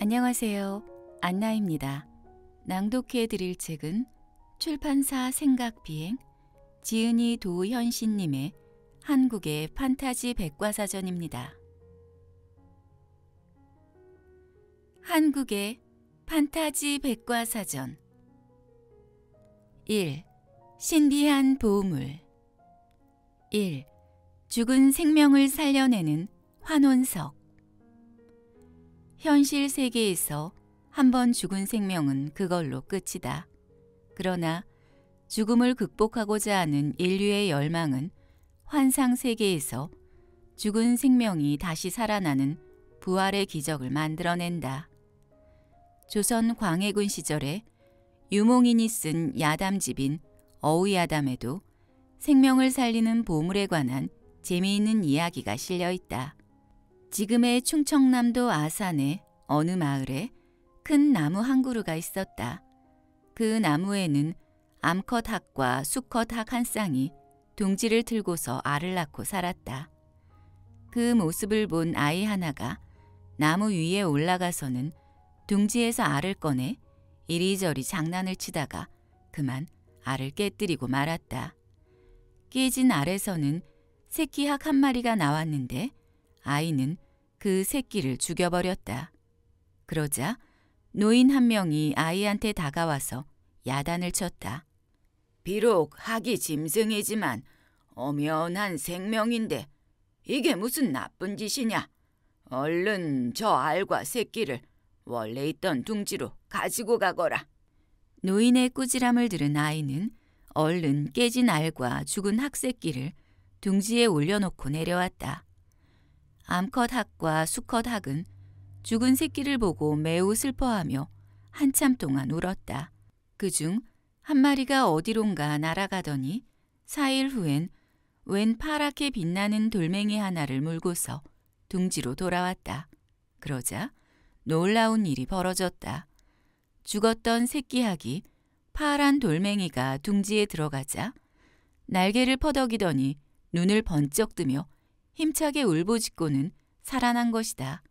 안녕하세요. 안나입니다. 낭독해 드릴 책은 출판사 생각비행 지은이 도현신님의 한국의 판타지 백과사전입니다. 한국의 판타지 백과사전 1. 신비한 보물 1. 죽은 생명을 살려내는 환원석 현실 세계에서 한 번 죽은 생명은 그걸로 끝이다. 그러나 죽음을 극복하고자 하는 인류의 열망은 환상 세계에서 죽은 생명이 다시 살아나는 부활의 기적을 만들어낸다. 조선 광해군 시절에 유몽인이 쓴 야담집인 어우야담에도 생명을 살리는 보물에 관한 재미있는 이야기가 실려 있다. 지금의 충청남도 아산의 어느 마을에 큰 나무 한 그루가 있었다. 그 나무에는 암컷 학과 수컷 학 한 쌍이 둥지를 틀고서 알을 낳고 살았다. 그 모습을 본 아이 하나가 나무 위에 올라가서는 둥지에서 알을 꺼내 이리저리 장난을 치다가 그만 알을 깨뜨리고 말았다. 깨진 알에서는 새끼 학 한 마리가 나왔는데 아이는 그 새끼를 죽여버렸다. 그러자 노인 한 명이 아이한테 다가와서 야단을 쳤다. 비록 학이 짐승이지만 엄연한 생명인데 이게 무슨 나쁜 짓이냐. 얼른 저 알과 새끼를 원래 있던 둥지로 가지고 가거라. 노인의 꾸지람을 들은 아이는 얼른 깨진 알과 죽은 학새끼를 둥지에 올려놓고 내려왔다. 암컷학과 수컷학은 죽은 새끼를 보고 매우 슬퍼하며 한참 동안 울었다. 그 중 한 마리가 어디론가 날아가더니 4일 후엔 웬 파랗게 빛나는 돌멩이 하나를 물고서 둥지로 돌아왔다. 그러자 놀라운 일이 벌어졌다. 죽었던 새끼학이 파란 돌멩이가 둥지에 들어가자 날개를 퍼덕이더니 눈을 번쩍 뜨며 힘차게 울부짖고는 살아난 것이다.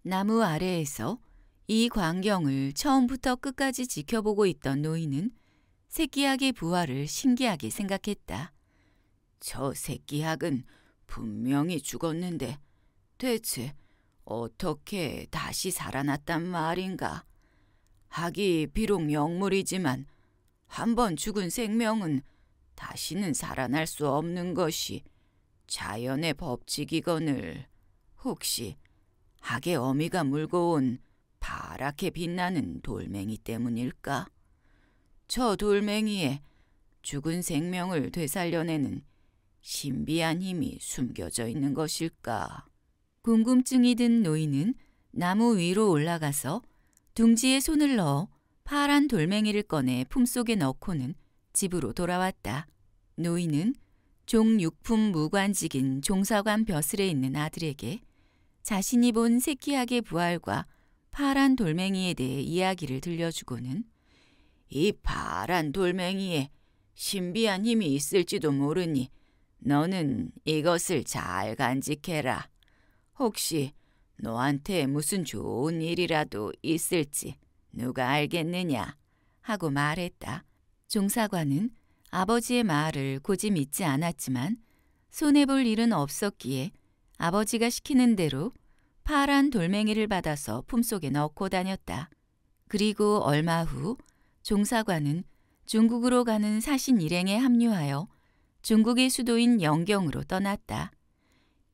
나무 아래에서 이 광경을 처음부터 끝까지 지켜보고 있던 노인은 새끼약의 부활을 신기하게 생각했다. 저 새끼약은 분명히 죽었는데 대체 어떻게 다시 살아났단 말인가? 하기 비록 영물이지만 한 번 죽은 생명은 다시는 살아날 수 없는 것이 자연의 법칙이거늘 혹시 하의 어미가 물고 온 파랗게 빛나는 돌멩이 때문일까? 저 돌멩이에 죽은 생명을 되살려내는 신비한 힘이 숨겨져 있는 것일까? 궁금증이 든 노인은 나무 위로 올라가서 둥지에 손을 넣어 파란 돌멩이를 꺼내 품속에 넣고는 집으로 돌아왔다. 노인은 종육품 무관직인 종사관 벼슬에 있는 아들에게 자신이 본 새끼약의 부활과 파란 돌멩이에 대해 이야기를 들려주고는 이 파란 돌멩이에 신비한 힘이 있을지도 모르니 너는 이것을 잘 간직해라. 혹시 너한테 무슨 좋은 일이라도 있을지 누가 알겠느냐 하고 말했다. 종사관은 아버지의 말을 고이 믿지 않았지만 손해볼 일은 없었기에 아버지가 시키는 대로 파란 돌멩이를 받아서 품속에 넣고 다녔다. 그리고 얼마 후 종사관은 중국으로 가는 사신 일행에 합류하여 중국의 수도인 영경으로 떠났다.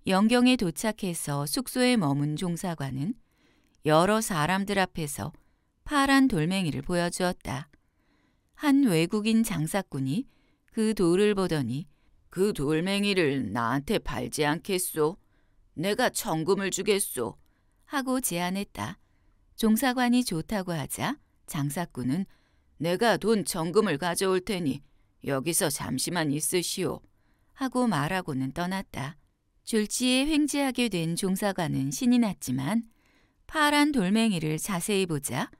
영경에 도착해서 숙소에 머문 종사관은 여러 사람들 앞에서 파란 돌멩이를 보여주었다. 한 외국인 장사꾼이 그 돌을 보더니 그 돌멩이를 나한테 팔지 않겠소. 내가 천금을 주겠소. 하고 제안했다. 종사관이 좋다고 하자 장사꾼은 내가 돈 천금을 가져올 테니 여기서 잠시만 있으시오. 하고 말하고는 떠났다. 줄지에 횡재하게 된 종사관은 신이 났지만 파란 돌멩이를 자세히 보자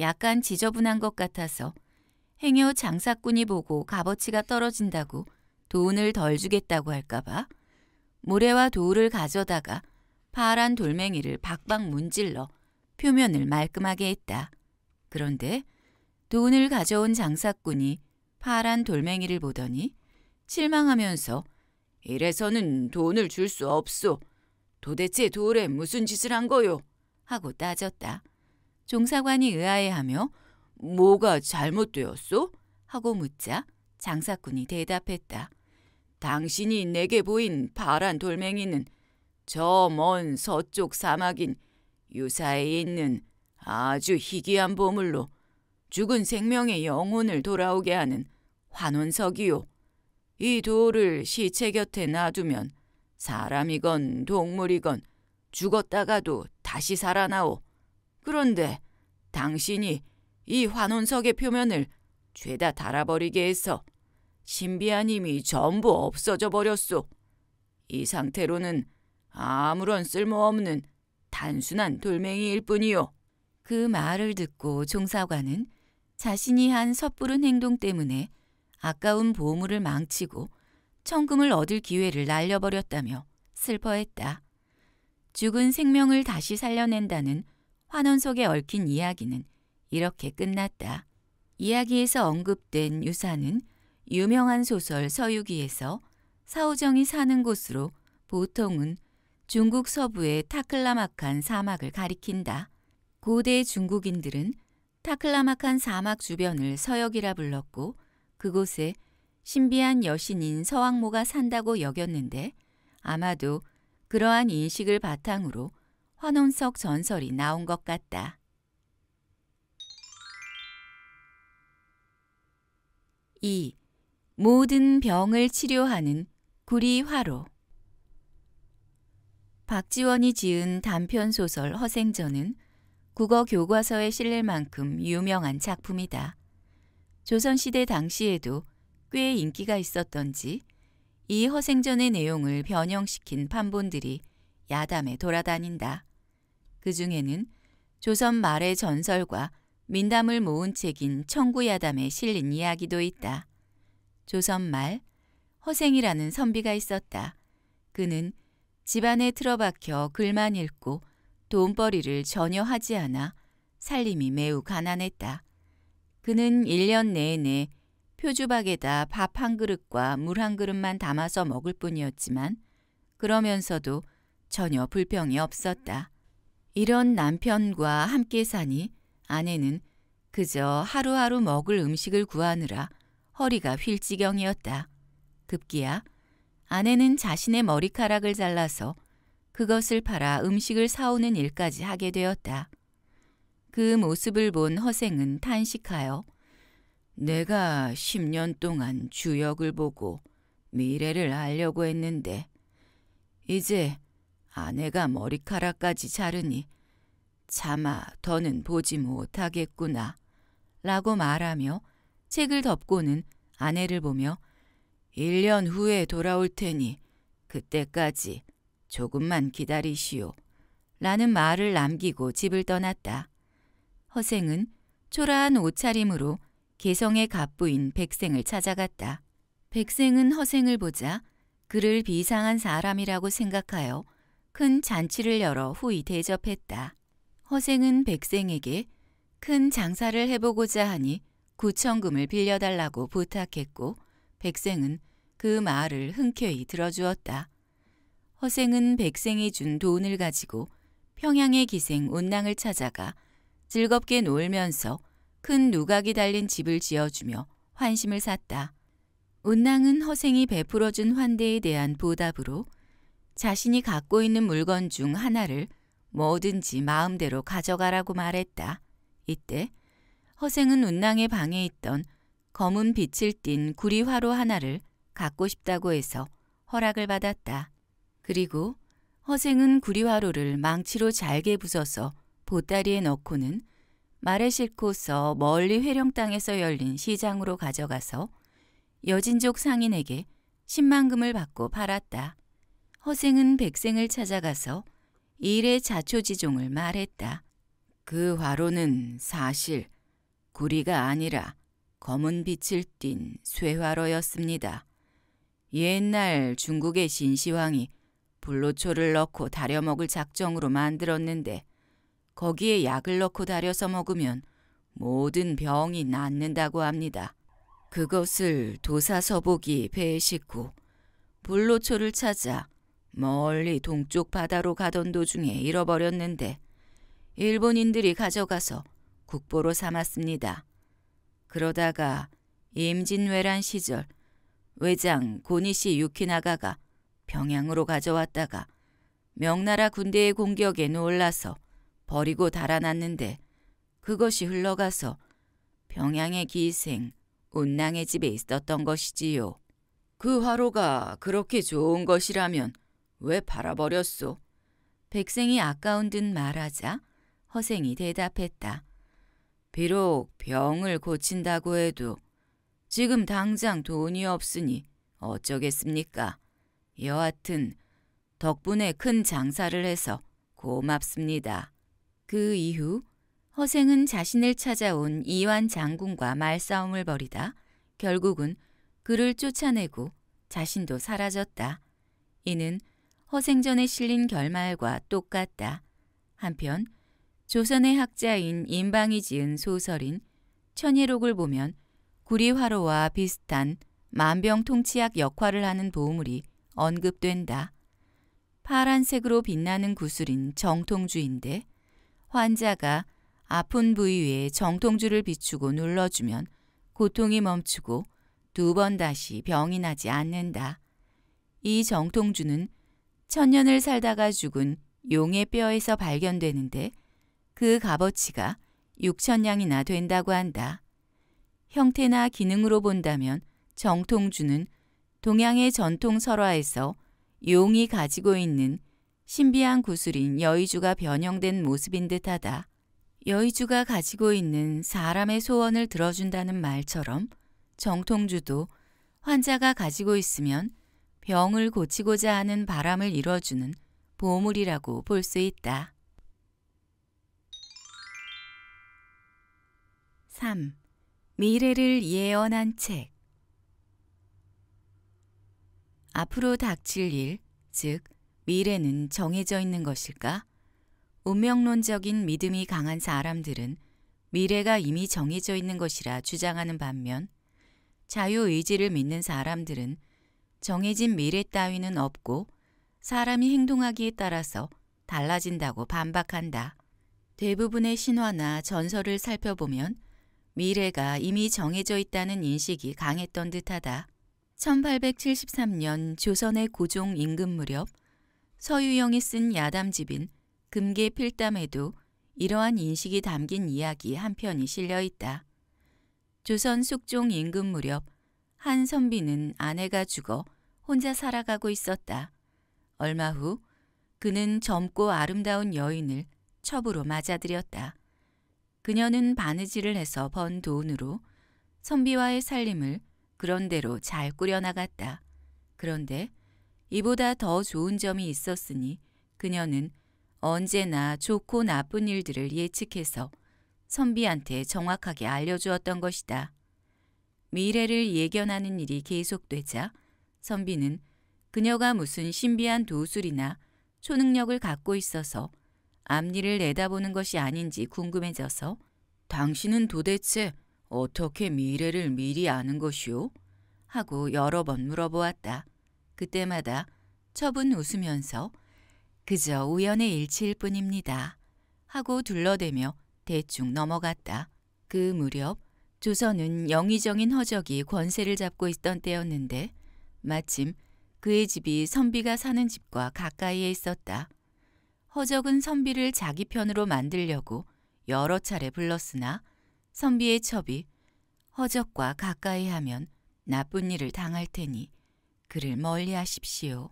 약간 지저분한 것 같아서 행여 장사꾼이 보고 값어치가 떨어진다고 돈을 덜 주겠다고 할까봐 모래와 돌을 가져다가 파란 돌멩이를 박박 문질러 표면을 말끔하게 했다. 그런데 돈을 가져온 장사꾼이 파란 돌멩이를 보더니 실망하면서 이래서는 돈을 줄 수 없소. 도대체 돌에 무슨 짓을 한 거요? 하고 따졌다. 종사관이 의아해하며 뭐가 잘못되었소? 하고 묻자 장사꾼이 대답했다. 당신이 내게 보인 파란 돌멩이는 저 먼 서쪽 사막인 유사에 있는 아주 희귀한 보물로 죽은 생명의 영혼을 돌아오게 하는 환원석이요. 이 돌을 시체 곁에 놔두면 사람이건 동물이건 죽었다가도 다시 살아나오. 그런데 당신이 이 환원석의 표면을 죄다 달아버리게 해서 신비한 힘이 전부 없어져 버렸소. 이 상태로는 아무런 쓸모없는 단순한 돌멩이일 뿐이요. 그 말을 듣고 종사관은 자신이 한 섣부른 행동 때문에 아까운 보물을 망치고 천금을 얻을 기회를 날려버렸다며 슬퍼했다. 죽은 생명을 다시 살려낸다는 환원석에 얽힌 이야기는 이렇게 끝났다. 이야기에서 언급된 유산은 유명한 소설 서유기에서 사우정이 사는 곳으로 보통은 중국 서부의 타클라마칸 사막을 가리킨다. 고대 중국인들은 타클라마칸 사막 주변을 서역이라 불렀고 그곳에 신비한 여신인 서왕모가 산다고 여겼는데 아마도 그러한 인식을 바탕으로 환원석 전설이 나온 것 같다. 2. 모든 병을 치료하는 구리화로 박지원이 지은 단편소설 허생전은 국어 교과서에 실릴 만큼 유명한 작품이다. 조선시대 당시에도 꽤 인기가 있었던지 이 허생전의 내용을 변형시킨 판본들이 야담에 돌아다닌다. 그 중에는 조선 말의 전설과 민담을 모은 책인 청구야담에 실린 이야기도 있다. 조선말 허생이라는 선비가 있었다. 그는 집안에 틀어박혀 글만 읽고 돈벌이를 전혀 하지 않아 살림이 매우 가난했다. 그는 1년 내내 표주박에다 밥 한 그릇과 물 한 그릇만 담아서 먹을 뿐이었지만 그러면서도 전혀 불평이 없었다. 이런 남편과 함께 사니 아내는 그저 하루하루 먹을 음식을 구하느라 허리가 휠 지경이었다. 급기야 아내는 자신의 머리카락을 잘라서 그것을 팔아 음식을 사오는 일까지 하게 되었다. 그 모습을 본 허생은 탄식하여 내가 10년 동안 주역을 보고 미래를 알려고 했는데 이제 아내가 머리카락까지 자르니 차마 더는 보지 못하겠구나 라고 말하며 책을 덮고는 아내를 보며 1년 후에 돌아올 테니 그때까지 조금만 기다리시오 라는 말을 남기고 집을 떠났다. 허생은 초라한 옷차림으로 개성의 갑부인 백생을 찾아갔다. 백생은 허생을 보자 그를 비상한 사람이라고 생각하여 큰 잔치를 열어 후이 대접했다. 허생은 백생에게 큰 장사를 해보고자 하니 구천금을 빌려달라고 부탁했고 백생은 그 말을 흔쾌히 들어주었다. 허생은 백생이 준 돈을 가지고 평양의 기생 온낭을 찾아가 즐겁게 놀면서 큰 누각이 달린 집을 지어주며 환심을 샀다. 운낭은 허생이 베풀어준 환대에 대한 보답으로 자신이 갖고 있는 물건 중 하나를 뭐든지 마음대로 가져가라고 말했다. 이때 허생은 운낭의 방에 있던 검은 빛을 띤 구리화로 하나를 갖고 싶다고 해서 허락을 받았다. 그리고 허생은 구리화로를 망치로 잘게 부숴서 보따리에 넣고는 말에 싣고서 멀리 회령 땅에서 열린 시장으로 가져가서 여진족 상인에게 10만금을 받고 팔았다. 허생은 백생을 찾아가서 일의 자초지종을 말했다. 그 화로는 사실 구리가 아니라 검은 빛을 띤 쇠화로였습니다. 옛날 중국의 신시황이 불로초를 넣고 달여 먹을 작정으로 만들었는데 거기에 약을 넣고 달여서 먹으면 모든 병이 낫는다고 합니다. 그것을 도사서복이 배에 싣고 불로초를 찾아 멀리 동쪽 바다로 가던 도중에 잃어버렸는데 일본인들이 가져가서 국보로 삼았습니다. 그러다가 임진왜란 시절 외장 고니시 유키나가가 평양으로 가져왔다가 명나라 군대의 공격에 놀라서 버리고 달아났는데 그것이 흘러가서 평양의 기생 운낭의 집에 있었던 것이지요. 그 화로가 그렇게 좋은 것이라면 왜 팔아버렸소? 백생이 아까운 듯 말하자 허생이 대답했다. 비록 병을 고친다고 해도 지금 당장 돈이 없으니 어쩌겠습니까? 여하튼 덕분에 큰 장사를 해서 고맙습니다. 그 이후 허생은 자신을 찾아온 이완 장군과 말싸움을 벌이다 결국은 그를 쫓아내고 자신도 사라졌다. 이는 허생전에 실린 결말과 똑같다. 한편 조선의 학자인 임방이 지은 소설인 천예록을 보면 구리화로와 비슷한 만병통치약 역할을 하는 보물이 언급된다. 파란색으로 빛나는 구슬인 정통주인데 환자가 아픈 부위에 정통주를 비추고 눌러주면 고통이 멈추고 두 번 다시 병이 나지 않는다. 이 정통주는 천년을 살다가 죽은 용의 뼈에서 발견되는데 그 값어치가 6천냥이나 된다고 한다. 형태나 기능으로 본다면 정통주는 동양의 전통 설화에서 용이 가지고 있는 신비한 구슬인 여의주가 변형된 모습인 듯하다. 여의주가 가지고 있는 사람의 소원을 들어준다는 말처럼 정통주도 환자가 가지고 있으면 병을 고치고자 하는 바람을 이뤄주는 보물이라고 볼 수 있다. 3. 미래를 예언한 책 앞으로 닥칠 일, 즉 미래는 정해져 있는 것일까? 운명론적인 믿음이 강한 사람들은 미래가 이미 정해져 있는 것이라 주장하는 반면 자유의지를 믿는 사람들은 정해진 미래 따위는 없고 사람이 행동하기에 따라서 달라진다고 반박한다. 대부분의 신화나 전설을 살펴보면 미래가 이미 정해져 있다는 인식이 강했던 듯하다. 1873년 조선의 고종 임금 무렵 서유영이 쓴 야담집인 금계 필담에도 이러한 인식이 담긴 이야기 한 편이 실려 있다. 조선 숙종 임금 무렵 한선비는 아내가 죽어 혼자 살아가고 있었다. 얼마 후 그는 젊고 아름다운 여인을 첩으로 맞아들였다. 그녀는 바느질을 해서 번 돈으로 선비와의 살림을 그런대로 잘 꾸려나갔다. 그런데 이보다 더 좋은 점이 있었으니 그녀는 언제나 좋고 나쁜 일들을 예측해서 선비한테 정확하게 알려주었던 것이다. 미래를 예견하는 일이 계속되자 선비는 그녀가 무슨 신비한 도술이나 초능력을 갖고 있어서 앞니를 내다보는 것이 아닌지 궁금해져서 당신은 도대체 어떻게 미래를 미리 아는 것이오? 하고 여러 번 물어보았다. 그때마다 첩은 웃으면서 그저 우연의 일치일 뿐입니다. 하고 둘러대며 대충 넘어갔다. 그 무렵 조선은 영의정인 허적이 권세를 잡고 있던 때였는데 마침 그의 집이 선비가 사는 집과 가까이에 있었다. 허적은 선비를 자기 편으로 만들려고 여러 차례 불렀으나 선비의 첩이 허적과 가까이 하면 나쁜 일을 당할 테니 그를 멀리 하십시오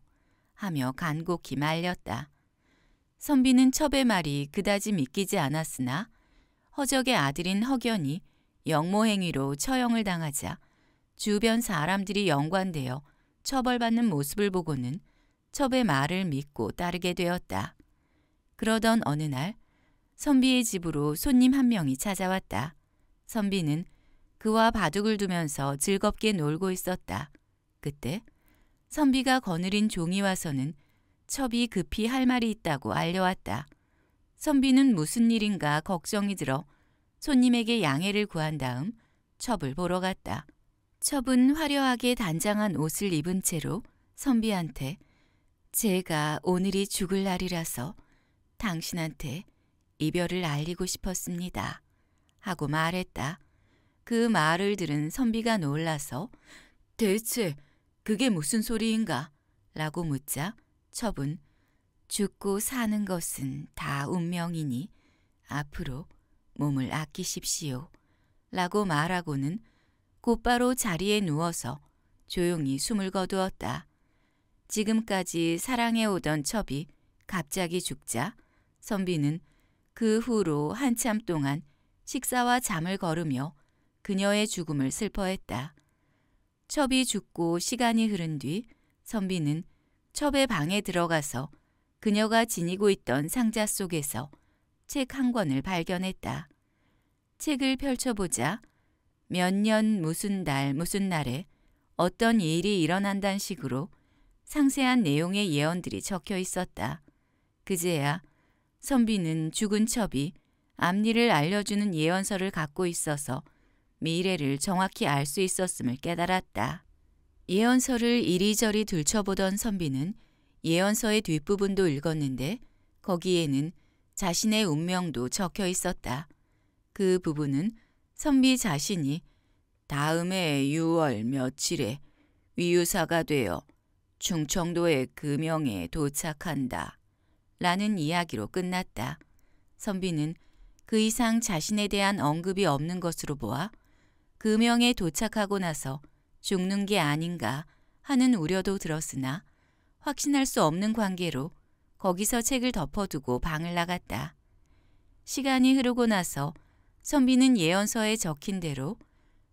하며 간곡히 말렸다. 선비는 첩의 말이 그다지 믿기지 않았으나 허적의 아들인 허견이 영모행위로 처형을 당하자 주변 사람들이 연관되어 처벌받는 모습을 보고는 첩의 말을 믿고 따르게 되었다. 그러던 어느 날 선비의 집으로 손님 한 명이 찾아왔다. 선비는 그와 바둑을 두면서 즐겁게 놀고 있었다. 그때 선비가 거느린 종이 와서는 첩이 급히 할 말이 있다고 알려왔다. 선비는 무슨 일인가 걱정이 들어 손님에게 양해를 구한 다음 첩을 보러 갔다. 첩은 화려하게 단장한 옷을 입은 채로 선비한테 제가 오늘이 죽을 날이라서 당신한테 이별을 알리고 싶었습니다. 하고 말했다. 그 말을 들은 선비가 놀라서 대체 그게 무슨 소리인가? 라고 묻자 첩은 죽고 사는 것은 다 운명이니 앞으로 몸을 아끼십시오. 라고 말하고는 곧바로 자리에 누워서 조용히 숨을 거두었다. 지금까지 사랑해오던 첩이 갑자기 죽자 선비는 그 후로 한참 동안 식사와 잠을 거르며 그녀의 죽음을 슬퍼했다. 첩이 죽고 시간이 흐른 뒤 선비는 첩의 방에 들어가서 그녀가 지니고 있던 상자 속에서 책한 권을 발견했다. 책을 펼쳐보자 몇 년 무슨 날 무슨 날에 어떤 일이 일어난다는 식으로 상세한 내용의 예언들이 적혀 있었다. 그제야 선비는 죽은 첩이 앞니를 알려주는 예언서를 갖고 있어서 미래를 정확히 알 수 있었음을 깨달았다. 예언서를 이리저리 들춰보던 선비는 예언서의 뒷부분도 읽었는데 거기에는 자신의 운명도 적혀 있었다. 그부부는 선비 자신이 다음해 6월 며칠에 위유사가 되어 충청도의 금영에 도착한다. 라는 이야기로 끝났다. 선비는 그 이상 자신에 대한 언급이 없는 것으로 보아 금영에 도착하고 나서 죽는 게 아닌가 하는 우려도 들었으나 확신할 수 없는 관계로 거기서 책을 덮어두고 방을 나갔다. 시간이 흐르고 나서 선비는 예언서에 적힌 대로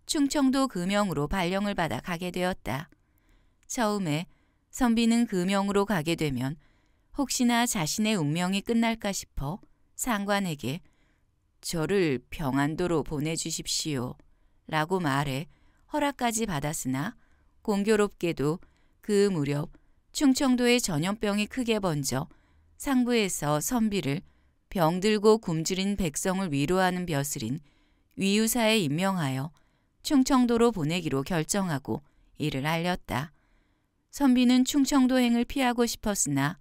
충청도 금영으로 발령을 받아 가게 되었다. 처음에 선비는 금영으로 가게 되면 혹시나 자신의 운명이 끝날까 싶어 상관에게 저를 병안도로 보내주십시오 라고 말해 허락까지 받았으나 공교롭게도 그 무렵 충청도에 전염병이 크게 번져 상부에서 선비를 병들고 굶주린 백성을 위로하는 벼슬인 위유사에 임명하여 충청도로 보내기로 결정하고 이를 알렸다. 선비는 충청도행을 피하고 싶었으나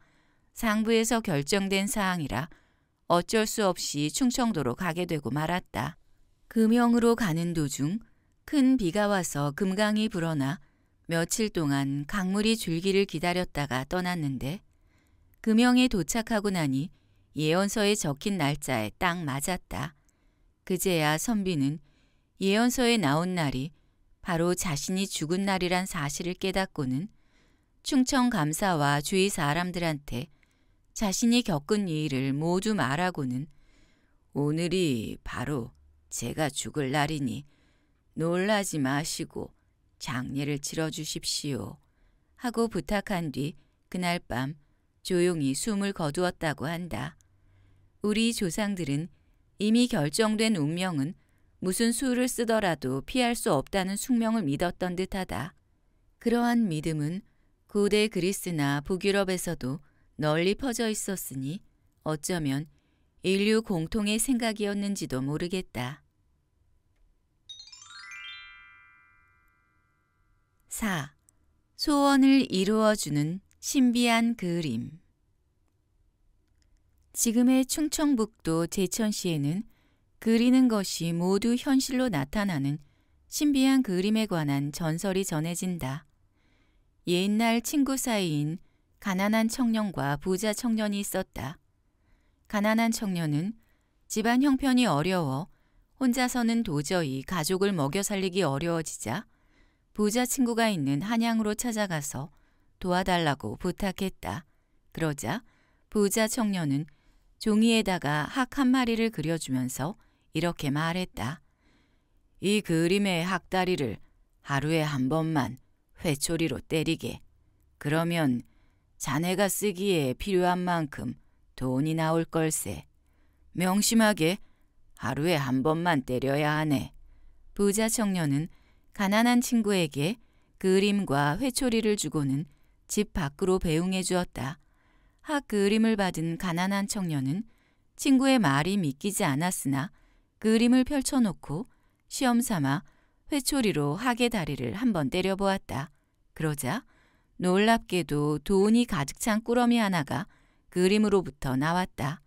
상부에서 결정된 사항이라 어쩔 수 없이 충청도로 가게 되고 말았다. 금영으로 가는 도중 큰 비가 와서 금강이 불어나 며칠 동안 강물이 줄기를 기다렸다가 떠났는데 금영에 도착하고 나니 예언서에 적힌 날짜에 딱 맞았다. 그제야 선비는 예언서에 나온 날이 바로 자신이 죽은 날이란 사실을 깨닫고는 충청 감사와 주위 사람들한테 자신이 겪은 일을 모두 말하고는 오늘이 바로 제가 죽을 날이니 놀라지 마시고 장례를 치러 주십시오 하고 부탁한 뒤 그날 밤 조용히 숨을 거두었다고 한다. 우리 조상들은 이미 결정된 운명은 무슨 수를 쓰더라도 피할 수 없다는 숙명을 믿었던 듯하다. 그러한 믿음은 고대 그리스나 북유럽에서도 널리 퍼져 있었으니 어쩌면 인류 공통의 생각이었는지도 모르겠다. 4. 소원을 이루어주는 신비한 그림 지금의 충청북도 제천시에는 그리는 것이 모두 현실로 나타나는 신비한 그림에 관한 전설이 전해진다. 옛날 친구 사이인 가난한 청년과 부자 청년이 있었다. 가난한 청년은 집안 형편이 어려워 혼자서는 도저히 가족을 먹여 살리기 어려워지자 부자 친구가 있는 한양으로 찾아가서 도와달라고 부탁했다. 그러자 부자 청년은 종이에다가 학 한 마리를 그려주면서 이렇게 말했다. 이 그림의 학다리를 하루에 한 번만 회초리로 때리게. 그러면 자네가 쓰기에 필요한 만큼 돈이 나올 걸세. 명심하게 하루에 한 번만 때려야 하네. 부자 청년은 가난한 친구에게 그림과 회초리를 주고는 집 밖으로 배웅해 주었다. 학 그 그림을 받은 가난한 청년은 친구의 말이 믿기지 않았으나 그 그림을 펼쳐놓고 시험 삼아 회초리로 학의 다리를 한 번 때려보았다. 그러자 놀랍게도 돈이 가득 찬 꾸러미 하나가 그 그림으로부터 나왔다.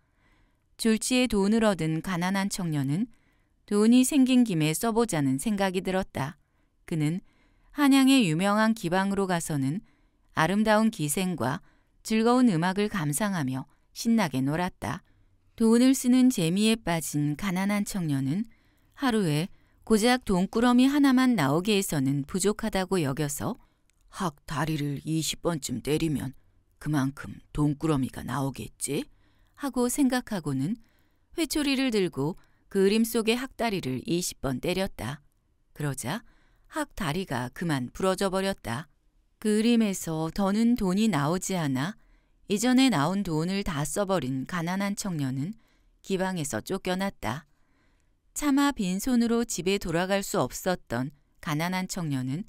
졸지에 돈을 얻은 가난한 청년은 돈이 생긴 김에 써보자는 생각이 들었다. 그는 한양의 유명한 기방으로 가서는 아름다운 기생과 즐거운 음악을 감상하며 신나게 놀았다. 돈을 쓰는 재미에 빠진 가난한 청년은 하루에 고작 돈꾸러미 하나만 나오게 해서는 부족하다고 여겨서 학 다리를 20번쯤 때리면 그만큼 돈꾸러미가 나오겠지? 하고 생각하고는 회초리를 들고 그림 속의 학다리를 20번 때렸다. 그러자 학다리가 그만 부러져 버렸다. 그림에서 더는 돈이 나오지 않아 이전에 나온 돈을 다 써버린 가난한 청년은 기방에서 쫓겨났다. 차마 빈손으로 집에 돌아갈 수 없었던 가난한 청년은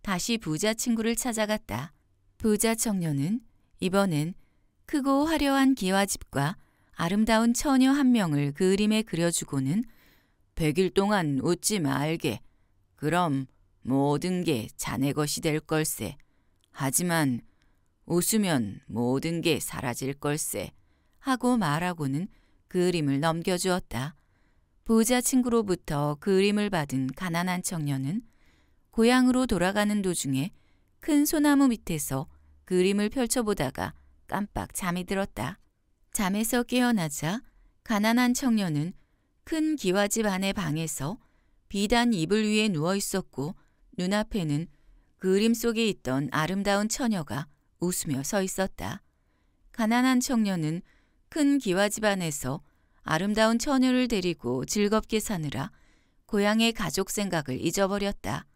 다시 부자 친구를 찾아갔다. 부자 청년은 이번엔 크고 화려한 기와집과 아름다운 처녀 한 명을 그림에 그려주고는 100일 동안 웃지 말게. 그럼 모든 게 자네 것이 될 걸세. 하지만 웃으면 모든 게 사라질 걸세 하고 말하고는 그 그림을 넘겨주었다. 부자 친구로부터 그 그림을 받은 가난한 청년은 고향으로 돌아가는 도중에 큰 소나무 밑에서 그 그림을 펼쳐보다가 깜빡 잠이 들었다. 잠에서 깨어나자 가난한 청년은 큰 기와집 안의 방에서 비단 이불 위에 누워 있었고 눈앞에는 그림 속에 있던 아름다운 처녀가 웃으며 서 있었다. 가난한 청년은 큰 기와 집안에서 아름다운 처녀를 데리고 즐겁게 사느라 고향의 가족 생각을 잊어버렸다.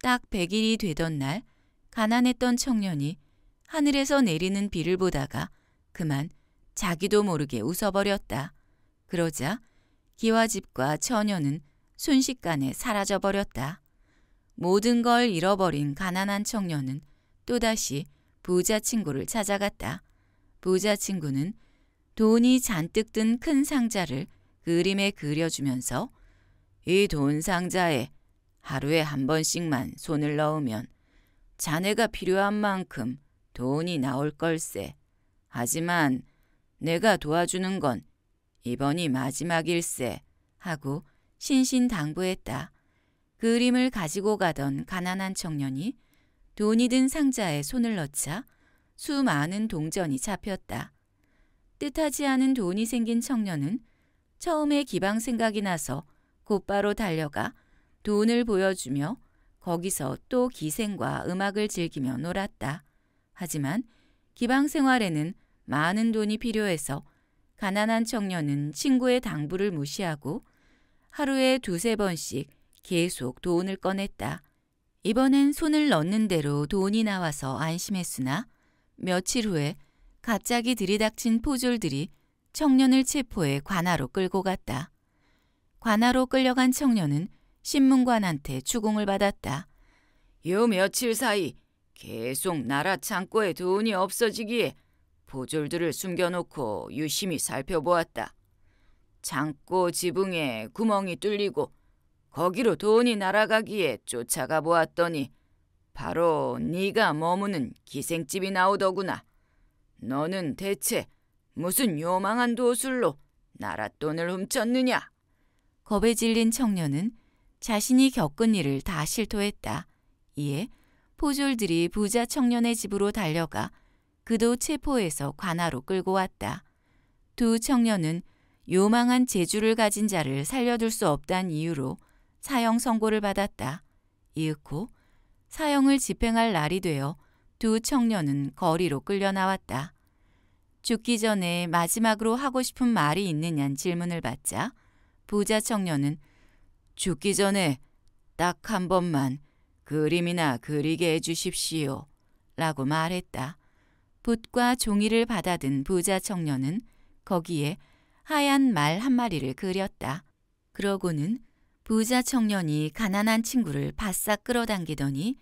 딱 100일이 되던 날 가난했던 청년이 하늘에서 내리는 비를 보다가 그만 자기도 모르게 웃어버렸다. 그러자 기와집과 처녀는 순식간에 사라져버렸다. 모든 걸 잃어버린 가난한 청년은 또다시 부자 친구를 찾아갔다. 부자 친구는 돈이 잔뜩 든 큰 상자를 그림에 그려주면서 이 돈 상자에 하루에 한 번씩만 손을 넣으면 자네가 필요한 만큼 돈이 나올 걸세. 하지만 내가 도와주는 건 이번이 마지막일세 하고 신신당부했다. 그 그림을 가지고 가던 가난한 청년이 돈이 든 상자에 손을 넣자 수많은 동전이 잡혔다. 뜻하지 않은 돈이 생긴 청년은 처음에 기방 생각이 나서 곧바로 달려가 돈을 보여주며 거기서 또 기생과 음악을 즐기며 놀았다. 하지만 기방 생활에는 많은 돈이 필요해서 가난한 청년은 친구의 당부를 무시하고 하루에 두세 번씩 계속 돈을 꺼냈다. 이번엔 손을 넣는 대로 돈이 나와서 안심했으나 며칠 후에 갑자기 들이닥친 포졸들이 청년을 체포해 관아로 끌고 갔다. 관아로 끌려간 청년은 신문관한테 추궁을 받았다. 요 며칠 사이 계속 나라 창고에 돈이 없어지기에 포졸들을 숨겨놓고 유심히 살펴보았다. 창고 지붕에 구멍이 뚫리고 거기로 돈이 날아가기에 쫓아가 보았더니 바로 네가 머무는 기생집이 나오더구나. 너는 대체 무슨 요망한 도술로 나라 돈을 훔쳤느냐? 겁에 질린 청년은 자신이 겪은 일을 다 실토했다. 이에 포졸들이 부자 청년의 집으로 달려가 그도 체포해서 관하로 끌고 왔다. 두 청년은 요망한 재주를 가진 자를 살려둘 수없다는 이유로 사형 선고를 받았다. 이윽고 사형을 집행할 날이 되어 두 청년은 거리로 끌려 나왔다. 죽기 전에 마지막으로 하고 싶은 말이 있느냐는 질문을 받자 부자 청년은 죽기 전에 딱 한 번만 그림이나 그리게 해주십시오. 라고 말했다. 붓과 종이를 받아든 부자 청년은 거기에 하얀 말 한 마리를 그렸다. 그러고는 부자 청년이 가난한 친구를 바싹 끌어당기더니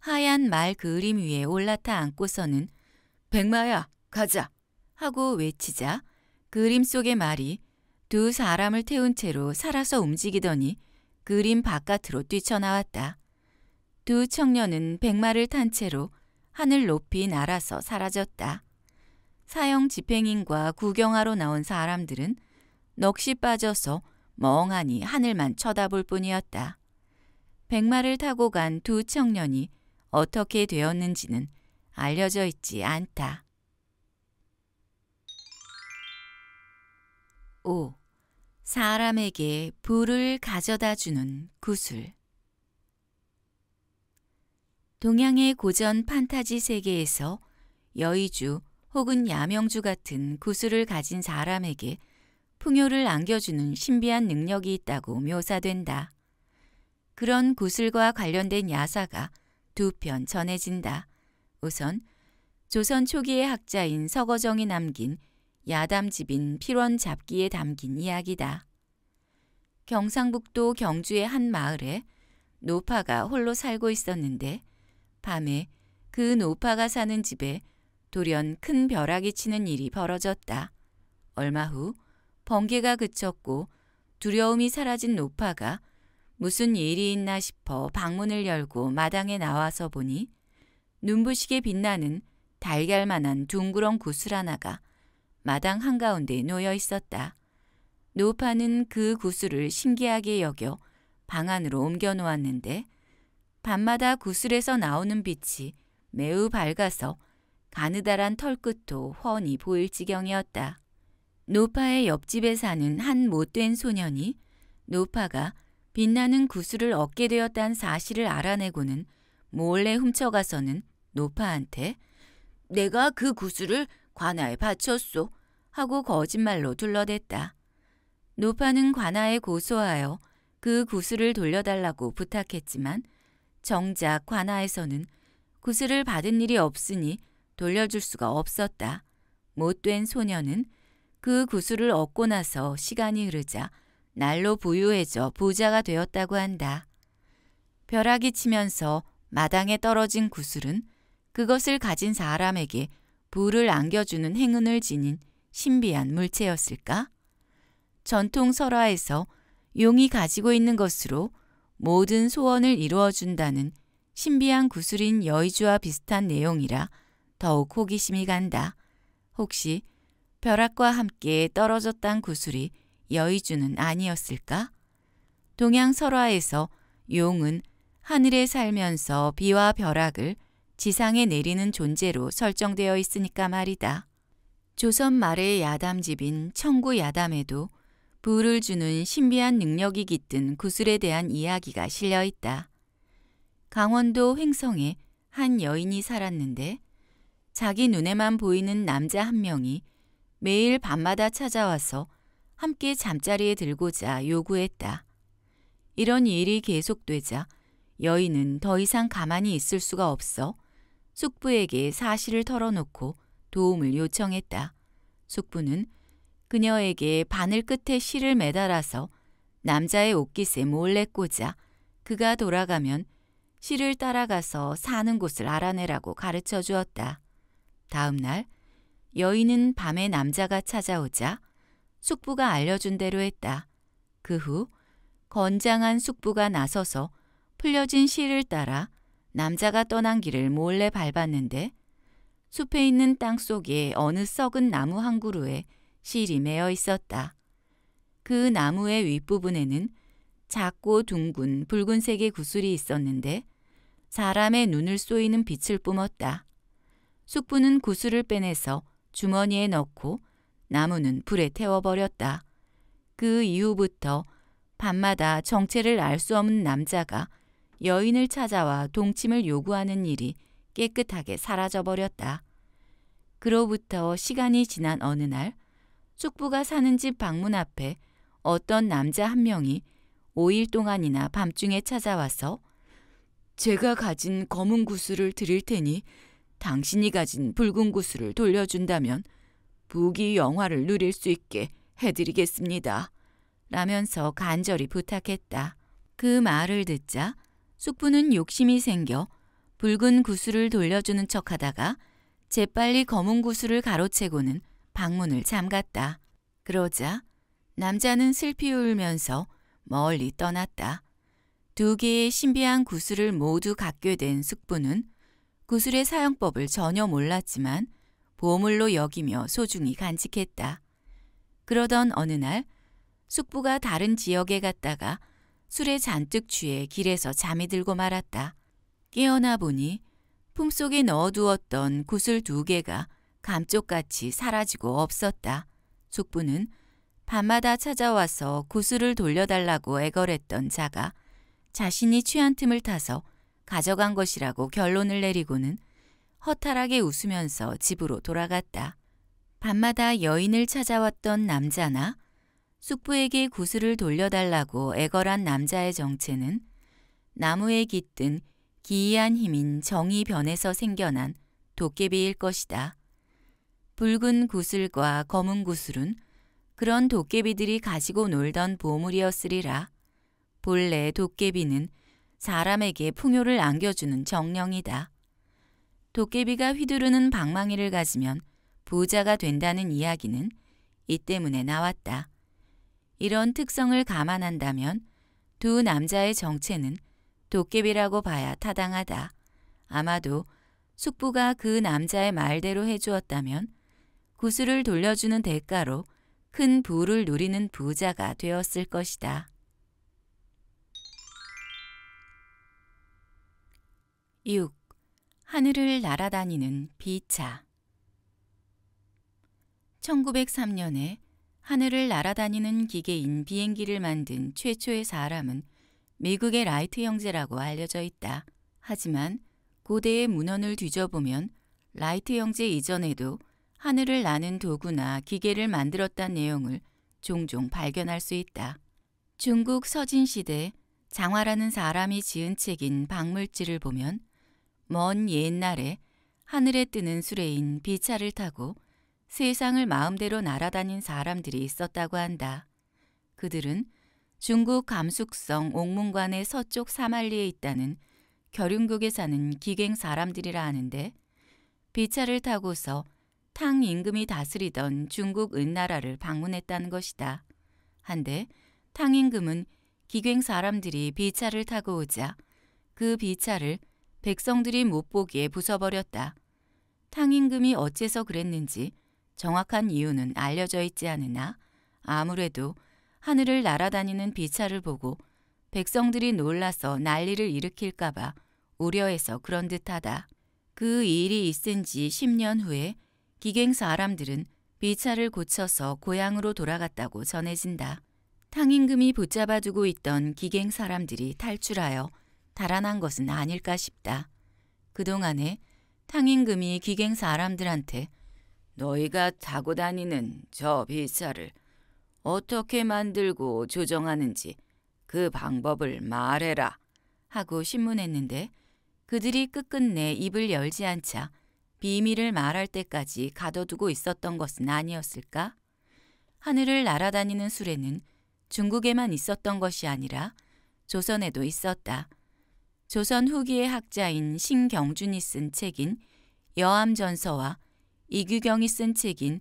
하얀 말 그림 위에 올라타 앉고서는 백마야 가자 하고 외치자 그림 속의 말이 두 사람을 태운 채로 살아서 움직이더니 그림 바깥으로 뛰쳐나왔다. 두 청년은 백마를 탄 채로 하늘 높이 날아서 사라졌다. 사형 집행인과 구경하러 나온 사람들은 넋이 빠져서 멍하니 하늘만 쳐다볼 뿐이었다. 백마를 타고 간 두 청년이 어떻게 되었는지는 알려져 있지 않다. 5. 사람에게 불을 가져다 주는 구슬 동양의 고전 판타지 세계에서 여의주 혹은 야명주 같은 구슬을 가진 사람에게 풍요를 안겨주는 신비한 능력이 있다고 묘사된다. 그런 구슬과 관련된 야사가 두 편 전해진다. 우선 조선 초기의 학자인 서거정이 남긴 야담집인 필원 잡기에 담긴 이야기다. 경상북도 경주의 한 마을에 노파가 홀로 살고 있었는데 밤에 그 노파가 사는 집에 돌연 큰 벼락이 치는 일이 벌어졌다. 얼마 후 번개가 그쳤고 두려움이 사라진 노파가 무슨 일이 있나 싶어 방문을 열고 마당에 나와서 보니 눈부시게 빛나는 달걀만한 둥그런 구슬 하나가 마당 한가운데 놓여 있었다. 노파는 그 구슬을 신기하게 여겨 방 안으로 옮겨 놓았는데 밤마다 구슬에서 나오는 빛이 매우 밝아서 가느다란 털끝도 훤히 보일 지경이었다. 노파의 옆집에 사는 한 못된 소년이 노파가 빛나는 구슬을 얻게 되었다는 사실을 알아내고는 몰래 훔쳐가서는 노파한테 내가 그 구슬을 관아에 바쳤소 하고 거짓말로 둘러댔다. 노파는 관아에 고소하여 그 구슬을 돌려달라고 부탁했지만 정작 관아에서는 구슬을 받은 일이 없으니 돌려줄 수가 없었다. 못된 소녀는 그 구슬을 얻고 나서 시간이 흐르자 날로 부유해져 부자가 되었다고 한다. 벼락이 치면서 마당에 떨어진 구슬은 그것을 가진 사람에게 부를 안겨주는 행운을 지닌 신비한 물체였을까? 전통 설화에서 용이 가지고 있는 것으로 모든 소원을 이루어준다는 신비한 구슬인 여의주와 비슷한 내용이라 더욱 호기심이 간다. 혹시 벼락과 함께 떨어졌땅 구슬이 여의주는 아니었을까? 동양 설화에서 용은 하늘에 살면서 비와 벼락을 지상에 내리는 존재로 설정되어 있으니까 말이다. 조선 말의 야담집인 청구 야담에도 부를 주는 신비한 능력이 깃든 구슬에 대한 이야기가 실려 있다. 강원도 횡성에 한 여인이 살았는데 자기 눈에만 보이는 남자 한 명이 매일 밤마다 찾아와서 함께 잠자리에 들고자 요구했다. 이런 일이 계속되자 여인은 더 이상 가만히 있을 수가 없어 숙부에게 사실을 털어놓고 도움을 요청했다. 숙부는 그녀에게 바늘 끝에 실을 매달아서 남자의 옷깃에 몰래 꽂아 그가 돌아가면 실을 따라가서 사는 곳을 알아내라고 가르쳐 주었다. 다음 날 여인은 밤에 남자가 찾아오자 숙부가 알려준 대로 했다. 그 후 건장한 숙부가 나서서 풀려진 실을 따라 남자가 떠난 길을 몰래 밟았는데 숲에 있는 땅 속에 어느 썩은 나무 한 그루에 실이 매어 있었다. 그 나무의 윗부분에는 작고 둥근 붉은색의 구슬이 있었는데 사람의 눈을 쏘이는 빛을 뿜었다. 숙부는 구슬을 빼내서 주머니에 넣고 나무는 불에 태워버렸다. 그 이후부터 밤마다 정체를 알 수 없는 남자가 여인을 찾아와 동침을 요구하는 일이 깨끗하게 사라져버렸다. 그로부터 시간이 지난 어느 날 숙부가 사는 집 방문 앞에 어떤 남자 한 명이 5일 동안이나 밤중에 찾아와서 제가 가진 검은 구슬을 드릴 테니 당신이 가진 붉은 구슬을 돌려준다면 부귀 영화를 누릴 수 있게 해드리겠습니다. 라면서 간절히 부탁했다. 그 말을 듣자 숙부는 욕심이 생겨 붉은 구슬을 돌려주는 척하다가 재빨리 검은 구슬을 가로채고는 방문을 잠갔다. 그러자 남자는 슬피 울면서 멀리 떠났다. 두 개의 신비한 구슬을 모두 갖게 된 숙부는 구슬의 사용법을 전혀 몰랐지만 보물로 여기며 소중히 간직했다. 그러던 어느 날 숙부가 다른 지역에 갔다가 술에 잔뜩 취해 길에서 잠이 들고 말았다. 깨어나 보니 품속에 넣어두었던 구슬 두 개가 감쪽같이 사라지고 없었다. 숙부는 밤마다 찾아와서 구슬을 돌려달라고 애걸했던 자가 자신이 취한 틈을 타서 가져간 것이라고 결론을 내리고는 허탈하게 웃으면서 집으로 돌아갔다. 밤마다 여인을 찾아왔던 남자나 숙부에게 구슬을 돌려달라고 애걸한 남자의 정체는 나무에 깃든 기이한 힘인 정이 변해서 생겨난 도깨비일 것이다. 붉은 구슬과 검은 구슬은 그런 도깨비들이 가지고 놀던 보물이었으리라. 본래 도깨비는 사람에게 풍요를 안겨주는 정령이다. 도깨비가 휘두르는 방망이를 가지면 부자가 된다는 이야기는 이 때문에 나왔다. 이런 특성을 감안한다면 두 남자의 정체는 도깨비라고 봐야 타당하다. 아마도 숙부가 그 남자의 말대로 해주었다면 구슬을 돌려주는 대가로 큰 부를 누리는 부자가 되었을 것이다. 6. 하늘을 날아다니는 비차 1903년에 하늘을 날아다니는 기계인 비행기를 만든 최초의 사람은 미국의 라이트 형제라고 알려져 있다. 하지만 고대의 문헌을 뒤져보면 라이트 형제 이전에도 하늘을 나는 도구나 기계를 만들었다는 내용을 종종 발견할 수 있다. 중국 서진시대 장화라는 사람이 지은 책인 박물지를 보면 먼 옛날에 하늘에 뜨는 수레인 비차를 타고 세상을 마음대로 날아다닌 사람들이 있었다고 한다. 그들은 중국 감숙성 옥문관의 서쪽 사말리에 있다는 결륜국에 사는 기갱 사람들이라 하는데 비차를 타고서 탕 임금이 다스리던 중국 은나라를 방문했다는 것이다. 한데 탕 임금은 기갱 사람들이 비차를 타고 오자 그 비차를 백성들이 못 보기에 부숴버렸다. 탕임금이 어째서 그랬는지 정확한 이유는 알려져 있지 않으나 아무래도 하늘을 날아다니는 비차를 보고 백성들이 놀라서 난리를 일으킬까봐 우려해서 그런 듯하다. 그 일이 있은 지 10년 후에 기갱 사람들은 비차를 고쳐서 고향으로 돌아갔다고 전해진다. 탕임금이 붙잡아두고 있던 기갱 사람들이 탈출하여 달아난 것은 아닐까 싶다. 그동안에 탕인금이 기갱 사람들한테 너희가 타고 다니는 저 비차를 어떻게 만들고 조정하는지 그 방법을 말해라 하고 신문했는데 그들이 끝끝내 입을 열지 않자 비밀을 말할 때까지 가둬두고 있었던 것은 아니었을까? 하늘을 날아다니는 수레는 중국에만 있었던 것이 아니라 조선에도 있었다. 조선 후기의 학자인 신경준이 쓴 책인 여암전서와 이규경이 쓴 책인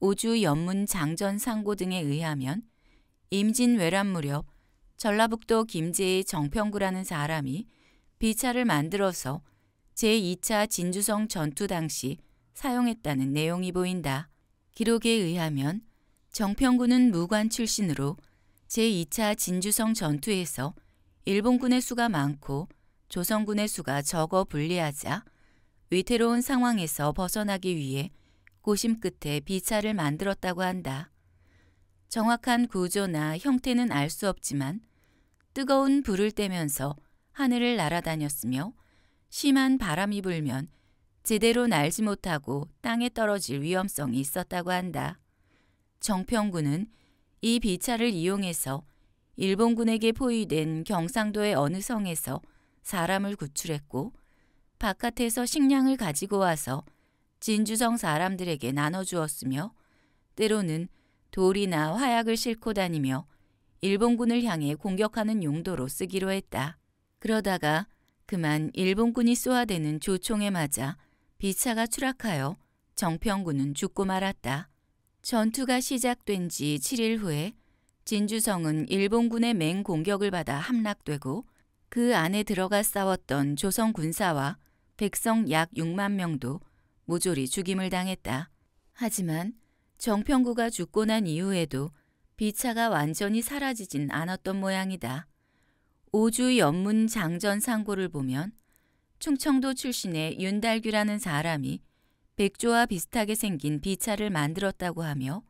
오주 연문 장전상고 등에 의하면 임진왜란 무렵 전라북도 김제의 정평구라는 사람이 비차를 만들어서 제2차 진주성 전투 당시 사용했다는 내용이 보인다. 기록에 의하면 정평구는 무관 출신으로 제2차 진주성 전투에서 일본군의 수가 많고 조선군의 수가 적어 불리하자 위태로운 상황에서 벗어나기 위해 고심 끝에 비차를 만들었다고 한다. 정확한 구조나 형태는 알 수 없지만 뜨거운 불을 떼면서 하늘을 날아다녔으며 심한 바람이 불면 제대로 날지 못하고 땅에 떨어질 위험성이 있었다고 한다. 정평군은 이 비차를 이용해서 일본군에게 포위된 경상도의 어느 성에서 사람을 구출했고 바깥에서 식량을 가지고 와서 진주성 사람들에게 나눠주었으며 때로는 돌이나 화약을 싣고 다니며 일본군을 향해 공격하는 용도로 쓰기로 했다. 그러다가 그만 일본군이 쏘아대는 조총에 맞아 비차가 추락하여 정평군은 죽고 말았다. 전투가 시작된 지 7일 후에 진주성은 일본군의 맹 공격을 받아 함락되고 그 안에 들어가 싸웠던 조선 군사와 백성 약 6만 명도 모조리 죽임을 당했다. 하지만 정평구가 죽고 난 이후에도 비차가 완전히 사라지진 않았던 모양이다. 오주 연문 장전 상고를 보면 충청도 출신의 윤달규라는 사람이 백조와 비슷하게 생긴 비차를 만들었다고 하며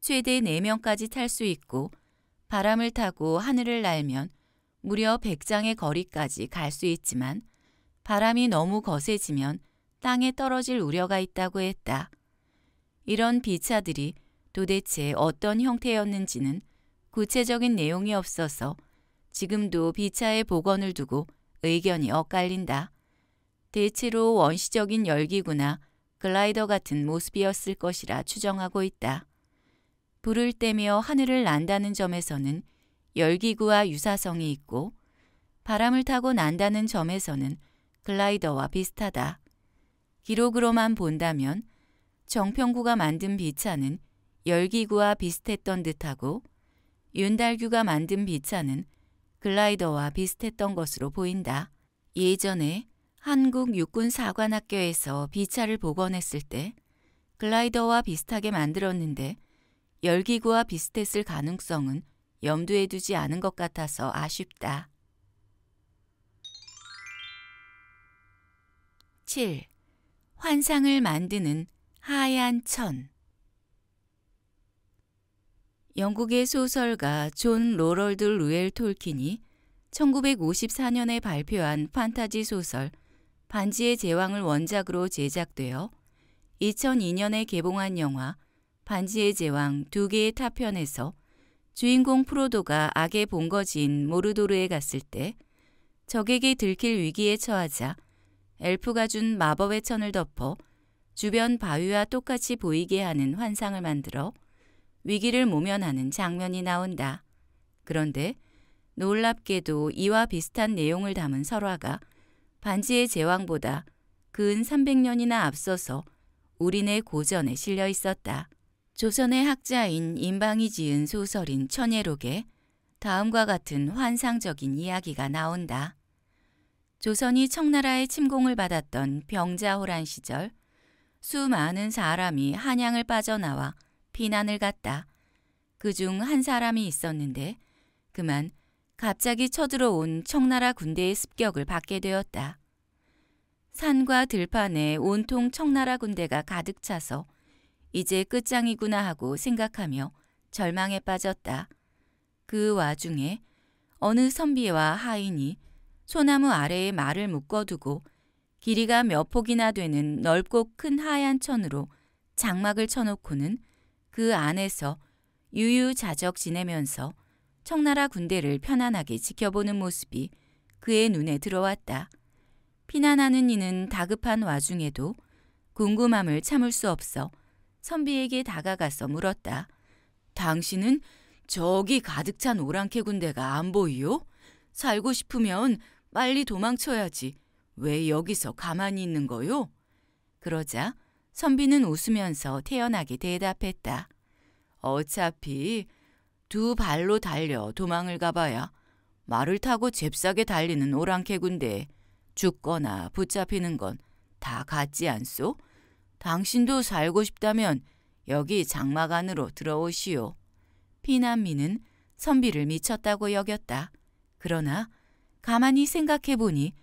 최대 4명까지 탈 수 있고 바람을 타고 하늘을 날면 무려 100장의 거리까지 갈 수 있지만 바람이 너무 거세지면 땅에 떨어질 우려가 있다고 했다. 이런 비차들이 도대체 어떤 형태였는지는 구체적인 내용이 없어서 지금도 비차의 복원을 두고 의견이 엇갈린다. 대체로 원시적인 열기구나 글라이더 같은 모습이었을 것이라 추정하고 있다. 불을 떼며 하늘을 난다는 점에서는 열기구와 유사성이 있고 바람을 타고 난다는 점에서는 글라이더와 비슷하다. 기록으로만 본다면 정평구가 만든 비차는 열기구와 비슷했던 듯하고 윤달규가 만든 비차는 글라이더와 비슷했던 것으로 보인다. 예전에 한국 육군 사관학교에서 비차를 복원했을 때 글라이더와 비슷하게 만들었는데 열기구와 비슷했을 가능성은 염두에 두지 않은 것 같아서 아쉽다. 7. 환상을 만드는 하얀 천 영국의 소설가 존 로럴드 루엘 톨킨이 1954년에 발표한 판타지 소설 반지의 제왕을 원작으로 제작되어 2002년에 개봉한 영화 반지의 제왕 두 개의 타편에서 주인공 프로도가 악의 본거지인 모르도르에 갔을 때 적에게 들킬 위기에 처하자 엘프가 준 마법의 천을 덮어 주변 바위와 똑같이 보이게 하는 환상을 만들어 위기를 모면하는 장면이 나온다. 그런데 놀랍게도 이와 비슷한 내용을 담은 설화가 반지의 제왕보다 근 300년이나 앞서서 우리네 고전에 실려 있었다. 조선의 학자인 임방이 지은 소설인 천예록에 다음과 같은 환상적인 이야기가 나온다. 조선이 청나라의 침공을 받았던 병자호란 시절 수많은 사람이 한양을 빠져나와 피난을 갔다. 그 중 한 사람이 있었는데 그만 갑자기 쳐들어온 청나라 군대의 습격을 받게 되었다. 산과 들판에 온통 청나라 군대가 가득 차서 이제 끝장이구나 하고 생각하며 절망에 빠졌다. 그 와중에 어느 선비와 하인이 소나무 아래에 말을 묶어두고 길이가 몇 폭이나 되는 넓고 큰 하얀 천으로 장막을 쳐놓고는 그 안에서 유유자적 지내면서 청나라 군대를 편안하게 지켜보는 모습이 그의 눈에 들어왔다. 피난하는 이는 다급한 와중에도 궁금함을 참을 수 없어 선비에게 다가가서 물었다. 당신은 저기 가득 찬 오랑캐 군대가 안 보이요? 살고 싶으면 빨리 도망쳐야지. 왜 여기서 가만히 있는 거요? 그러자 선비는 웃으면서 태연하게 대답했다. 어차피 두 발로 달려 도망을 가봐야 말을 타고 잽싸게 달리는 오랑캐 군대에 죽거나 붙잡히는 건 다 같지 않소? 당신도 살고 싶다면 여기 장막 안으로 들어오시오. 피난민은 선비를 미쳤다고 여겼다. 그러나 가만히 생각해 보니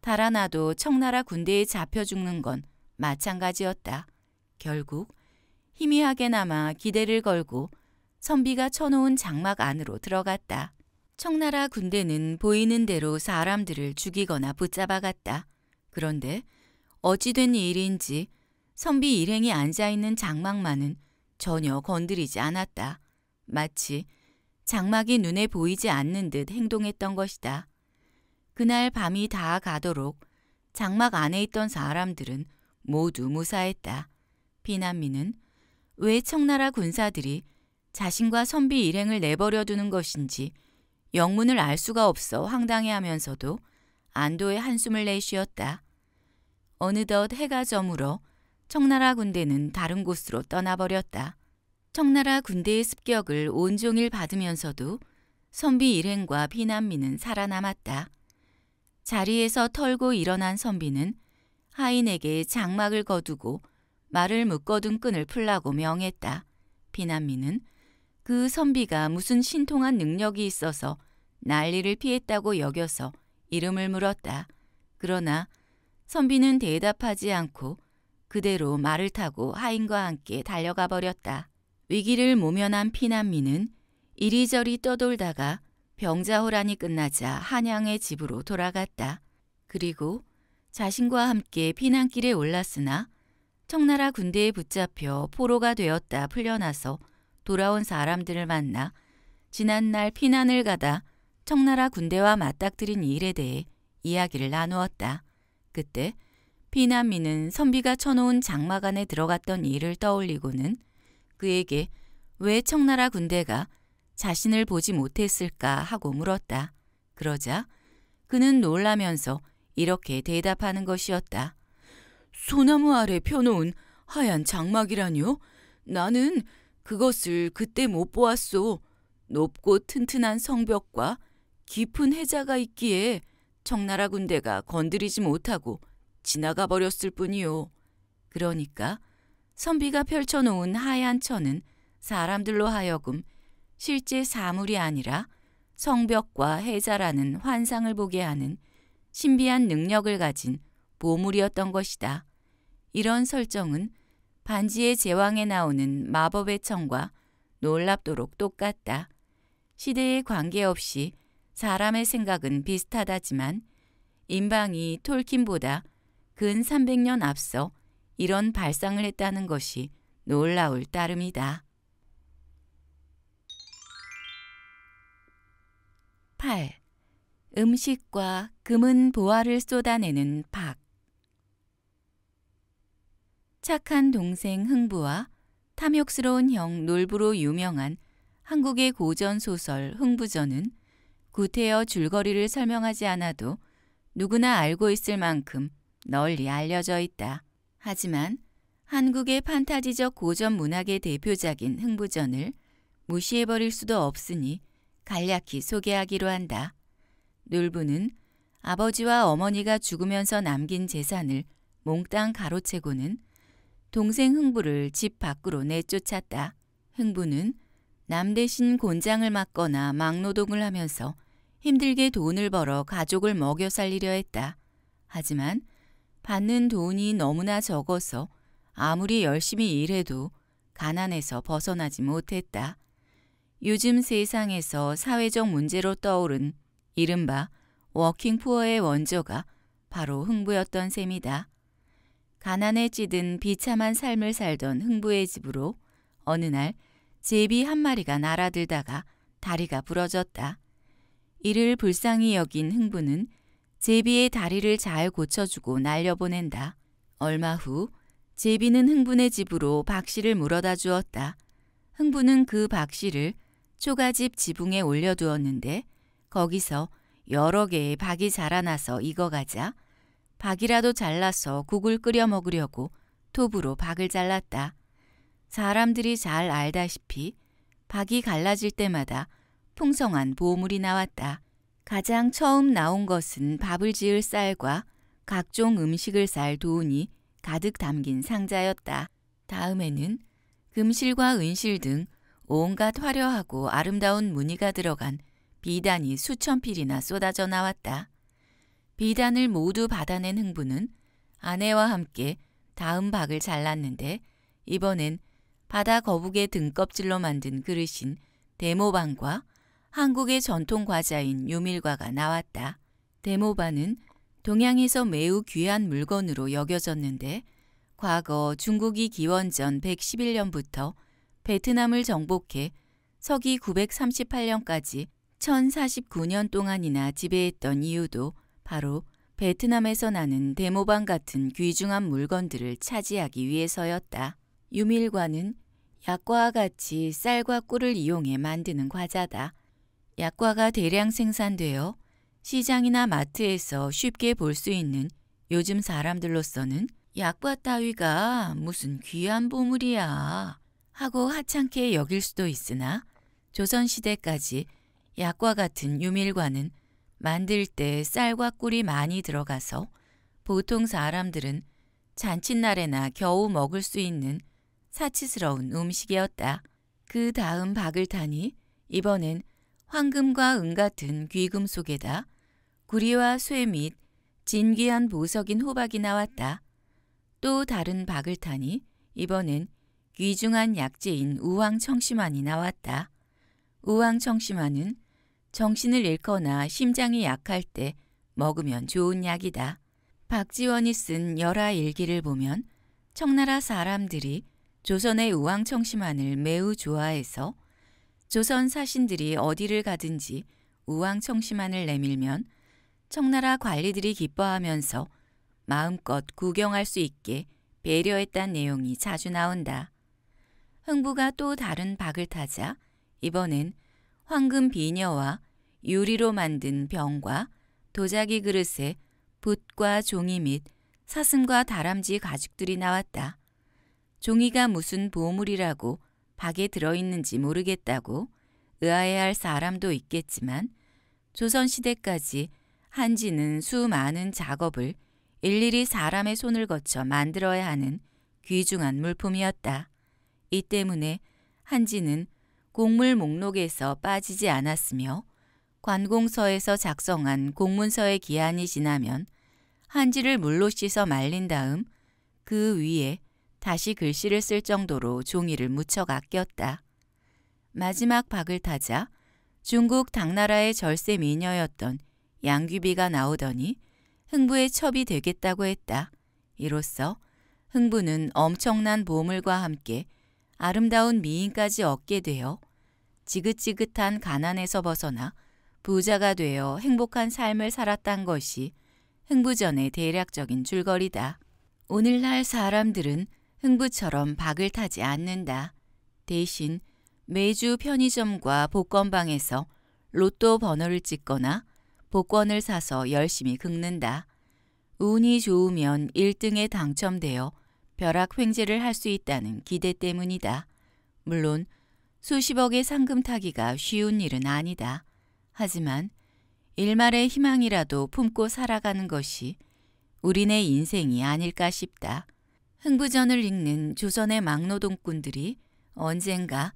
달아나도 청나라 군대에 잡혀 죽는 건 마찬가지였다. 결국 희미하게나마 기대를 걸고 선비가 쳐놓은 장막 안으로 들어갔다. 청나라 군대는 보이는 대로 사람들을 죽이거나 붙잡아갔다. 그런데 어찌된 일인지 선비 일행이 앉아있는 장막만은 전혀 건드리지 않았다. 마치 장막이 눈에 보이지 않는 듯 행동했던 것이다. 그날 밤이 다 가도록 장막 안에 있던 사람들은 모두 무사했다. 비난민은 왜 청나라 군사들이 자신과 선비 일행을 내버려 두는 것인지 영문을 알 수가 없어 황당해하면서도 안도의 한숨을 내쉬었다. 어느덧 해가 저물어 청나라 군대는 다른 곳으로 떠나버렸다. 청나라 군대의 습격을 온종일 받으면서도 선비 일행과 피난민은 살아남았다. 자리에서 털고 일어난 선비는 하인에게 장막을 거두고 말을 묶어둔 끈을 풀라고 명했다. 피난민은 그 선비가 무슨 신통한 능력이 있어서 난리를 피했다고 여겨서 이름을 물었다. 그러나 선비는 대답하지 않고 그대로 말을 타고 하인과 함께 달려가 버렸다. 위기를 모면한 피난민은 이리저리 떠돌다가 병자호란이 끝나자 한양의 집으로 돌아갔다. 그리고 자신과 함께 피난길에 올랐으나 청나라 군대에 붙잡혀 포로가 되었다 풀려나서 돌아온 사람들을 만나 지난날 피난을 가다 청나라 군대와 맞닥뜨린 일에 대해 이야기를 나누었다. 그때 피난민은 선비가 쳐놓은 장막 안에 들어갔던 일을 떠올리고는 그에게 왜 청나라 군대가 자신을 보지 못했을까 하고 물었다. 그러자 그는 놀라면서 이렇게 대답하는 것이었다. 소나무 아래 펴놓은 하얀 장막이라뇨? 나는 그것을 그때 못 보았소. 높고 튼튼한 성벽과 깊은 해자가 있기에 청나라 군대가 건드리지 못하고 지나가 버렸을 뿐이요. 그러니까 선비가 펼쳐놓은 하얀 천은 사람들로 하여금 실제 사물이 아니라 성벽과 해자라는 환상을 보게 하는 신비한 능력을 가진 보물이었던 것이다. 이런 설정은 반지의 제왕에 나오는 마법의 천과 놀랍도록 똑같다. 시대에 관계없이 사람의 생각은 비슷하다지만 인방이 톨킨보다 근 300년 앞서 이런 발상을 했다는 것이 놀라울 따름이다. 8. 음식과 금은 보화를 쏟아내는 박 착한 동생 흥부와 탐욕스러운 형 놀부로 유명한 한국의 고전 소설 흥부전은 구태여 줄거리를 설명하지 않아도 누구나 알고 있을 만큼 널리 알려져 있다. 하지만 한국의 판타지적 고전 문학의 대표작인 흥부전을 무시해버릴 수도 없으니 간략히 소개하기로 한다. 놀부는 아버지와 어머니가 죽으면서 남긴 재산을 몽땅 가로채고는 동생 흥부를 집 밖으로 내쫓았다. 흥부는 남 대신 곤장을 맞거나 막노동을 하면서 힘들게 돈을 벌어 가족을 먹여 살리려 했다. 하지만 받는 돈이 너무나 적어서 아무리 열심히 일해도 가난에서 벗어나지 못했다. 요즘 세상에서 사회적 문제로 떠오른 이른바 워킹푸어의 원조가 바로 흥부였던 셈이다. 가난에 찌든 비참한 삶을 살던 흥부의 집으로 어느 날 제비 한 마리가 날아들다가 다리가 부러졌다. 이를 불쌍히 여긴 흥부는 제비의 다리를 잘 고쳐주고 날려보낸다. 얼마 후 제비는 흥분의 집으로 박씨를 물어다 주었다. 흥분은 그 박씨를 초가집 지붕에 올려두었는데 거기서 여러 개의 박이 자라나서 익어가자 박이라도 잘라서 국을 끓여 먹으려고 톱으로 박을 잘랐다. 사람들이 잘 알다시피 박이 갈라질 때마다 풍성한 보물이 나왔다. 가장 처음 나온 것은 밥을 지을 쌀과 각종 음식을 쌀 돈이 가득 담긴 상자였다. 다음에는 금실과 은실 등 온갖 화려하고 아름다운 무늬가 들어간 비단이 수천 필이나 쏟아져 나왔다. 비단을 모두 받아낸 흥부는 아내와 함께 다음 박을 잘랐는데 이번엔 바다 거북의 등껍질로 만든 그릇인 데모방과 한국의 전통 과자인 요밀과가 나왔다. 데모반은 동양에서 매우 귀한 물건으로 여겨졌는데 과거 중국이 기원전 111년부터 베트남을 정복해 서기 938년까지 1049년 동안이나 지배했던 이유도 바로 베트남에서 나는 데모반 같은 귀중한 물건들을 차지하기 위해서였다. 유밀과는 약과와 같이 쌀과 꿀을 이용해 만드는 과자다. 약과가 대량 생산되어 시장이나 마트에서 쉽게 볼 수 있는 요즘 사람들로서는 약과 따위가 무슨 귀한 보물이야 하고 하찮게 여길 수도 있으나 조선시대까지 약과 같은 유밀과는 만들 때 쌀과 꿀이 많이 들어가서 보통 사람들은 잔칫날에나 겨우 먹을 수 있는 사치스러운 음식이었다. 그 다음 박을 타니 이번엔 황금과 은 같은 귀금속에다 구리와 쇠 및 진귀한 보석인 호박이 나왔다. 또 다른 박을 타니 이번엔 귀중한 약재인 우왕청심환이 나왔다. 우왕청심환은 정신을 잃거나 심장이 약할 때 먹으면 좋은 약이다. 박지원이 쓴 열하 일기를 보면 청나라 사람들이 조선의 우왕청심환을 매우 좋아해서 조선 사신들이 어디를 가든지 우왕청심환을 내밀면 청나라 관리들이 기뻐하면서 마음껏 구경할 수 있게 배려했단 내용이 자주 나온다. 흥부가 또 다른 박을 타자 이번엔 황금 비녀와 유리로 만든 병과 도자기 그릇에 붓과 종이 및 사슴과 다람쥐 가죽들이 나왔다. 종이가 무슨 보물이라고 박에 들어있는지 모르겠다고 의아해할 사람도 있겠지만 조선시대까지 한지는 수많은 작업을 일일이 사람의 손을 거쳐 만들어야 하는 귀중한 물품이었다. 이 때문에 한지는 공물 목록에서 빠지지 않았으며 관공서에서 작성한 공문서의 기한이 지나면 한지를 물로 씻어 말린 다음 그 위에 다시 글씨를 쓸 정도로 종이를 무척 아꼈다. 마지막 박을 타자 중국 당나라의 절세 미녀였던 양귀비가 나오더니 흥부의 첩이 되겠다고 했다. 이로써 흥부는 엄청난 보물과 함께 아름다운 미인까지 얻게 되어 지긋지긋한 가난에서 벗어나 부자가 되어 행복한 삶을 살았단 것이 흥부전의 대략적인 줄거리다. 오늘날 사람들은 흥부처럼 박을 타지 않는다. 대신 매주 편의점과 복권방에서 로또 번호를 찍거나 복권을 사서 열심히 긁는다. 운이 좋으면 1등에 당첨되어 벼락 횡재를 할 수 있다는 기대 때문이다. 물론 수십억의 상금 타기가 쉬운 일은 아니다. 하지만 일말의 희망이라도 품고 살아가는 것이 우리네 인생이 아닐까 싶다. 흥부전을 읽는 조선의 막노동꾼들이 언젠가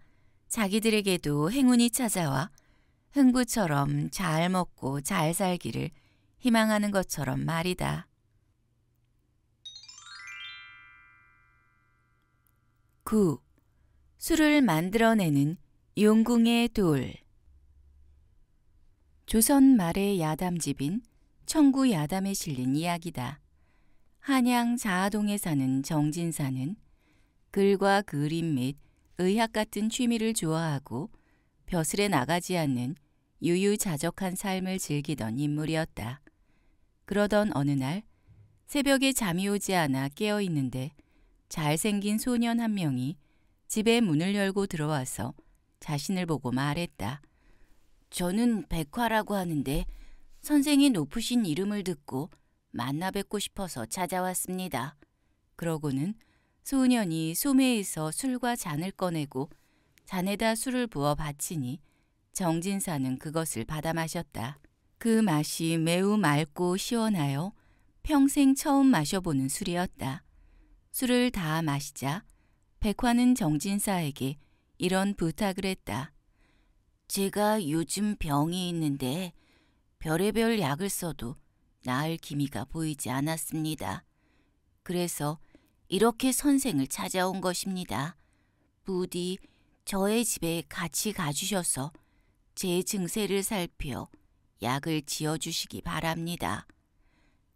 자기들에게도 행운이 찾아와 흥부처럼 잘 먹고 잘 살기를 희망하는 것처럼 말이다. 구 술을 만들어내는 용궁의 돌 조선 말의 야담집인 청구 야담에 실린 이야기다. 한양 자아동에 사는 정진사는 글과 그림 및 의학 같은 취미를 좋아하고 벼슬에 나가지 않는 유유자적한 삶을 즐기던 인물이었다. 그러던 어느 날 새벽에 잠이 오지 않아 깨어 있는데 잘생긴 소년 한 명이 집에 문을 열고 들어와서 자신을 보고 말했다. 저는 백화라고 하는데 선생이 높으신 이름을 듣고 만나 뵙고 싶어서 찾아왔습니다. 그러고는 소년이 소매에서 술과 잔을 꺼내고 잔에다 술을 부어 바치니 정진사는 그것을 받아 마셨다. 그 맛이 매우 맑고 시원하여 평생 처음 마셔보는 술이었다. 술을 다 마시자 백화는 정진사에게 이런 부탁을 했다. 제가 요즘 병이 있는데 별의별 약을 써도 나을 기미가 보이지 않았습니다. 그래서 이렇게 선생을 찾아온 것입니다. 부디 저의 집에 같이 가주셔서 제 증세를 살펴 약을 지어주시기 바랍니다.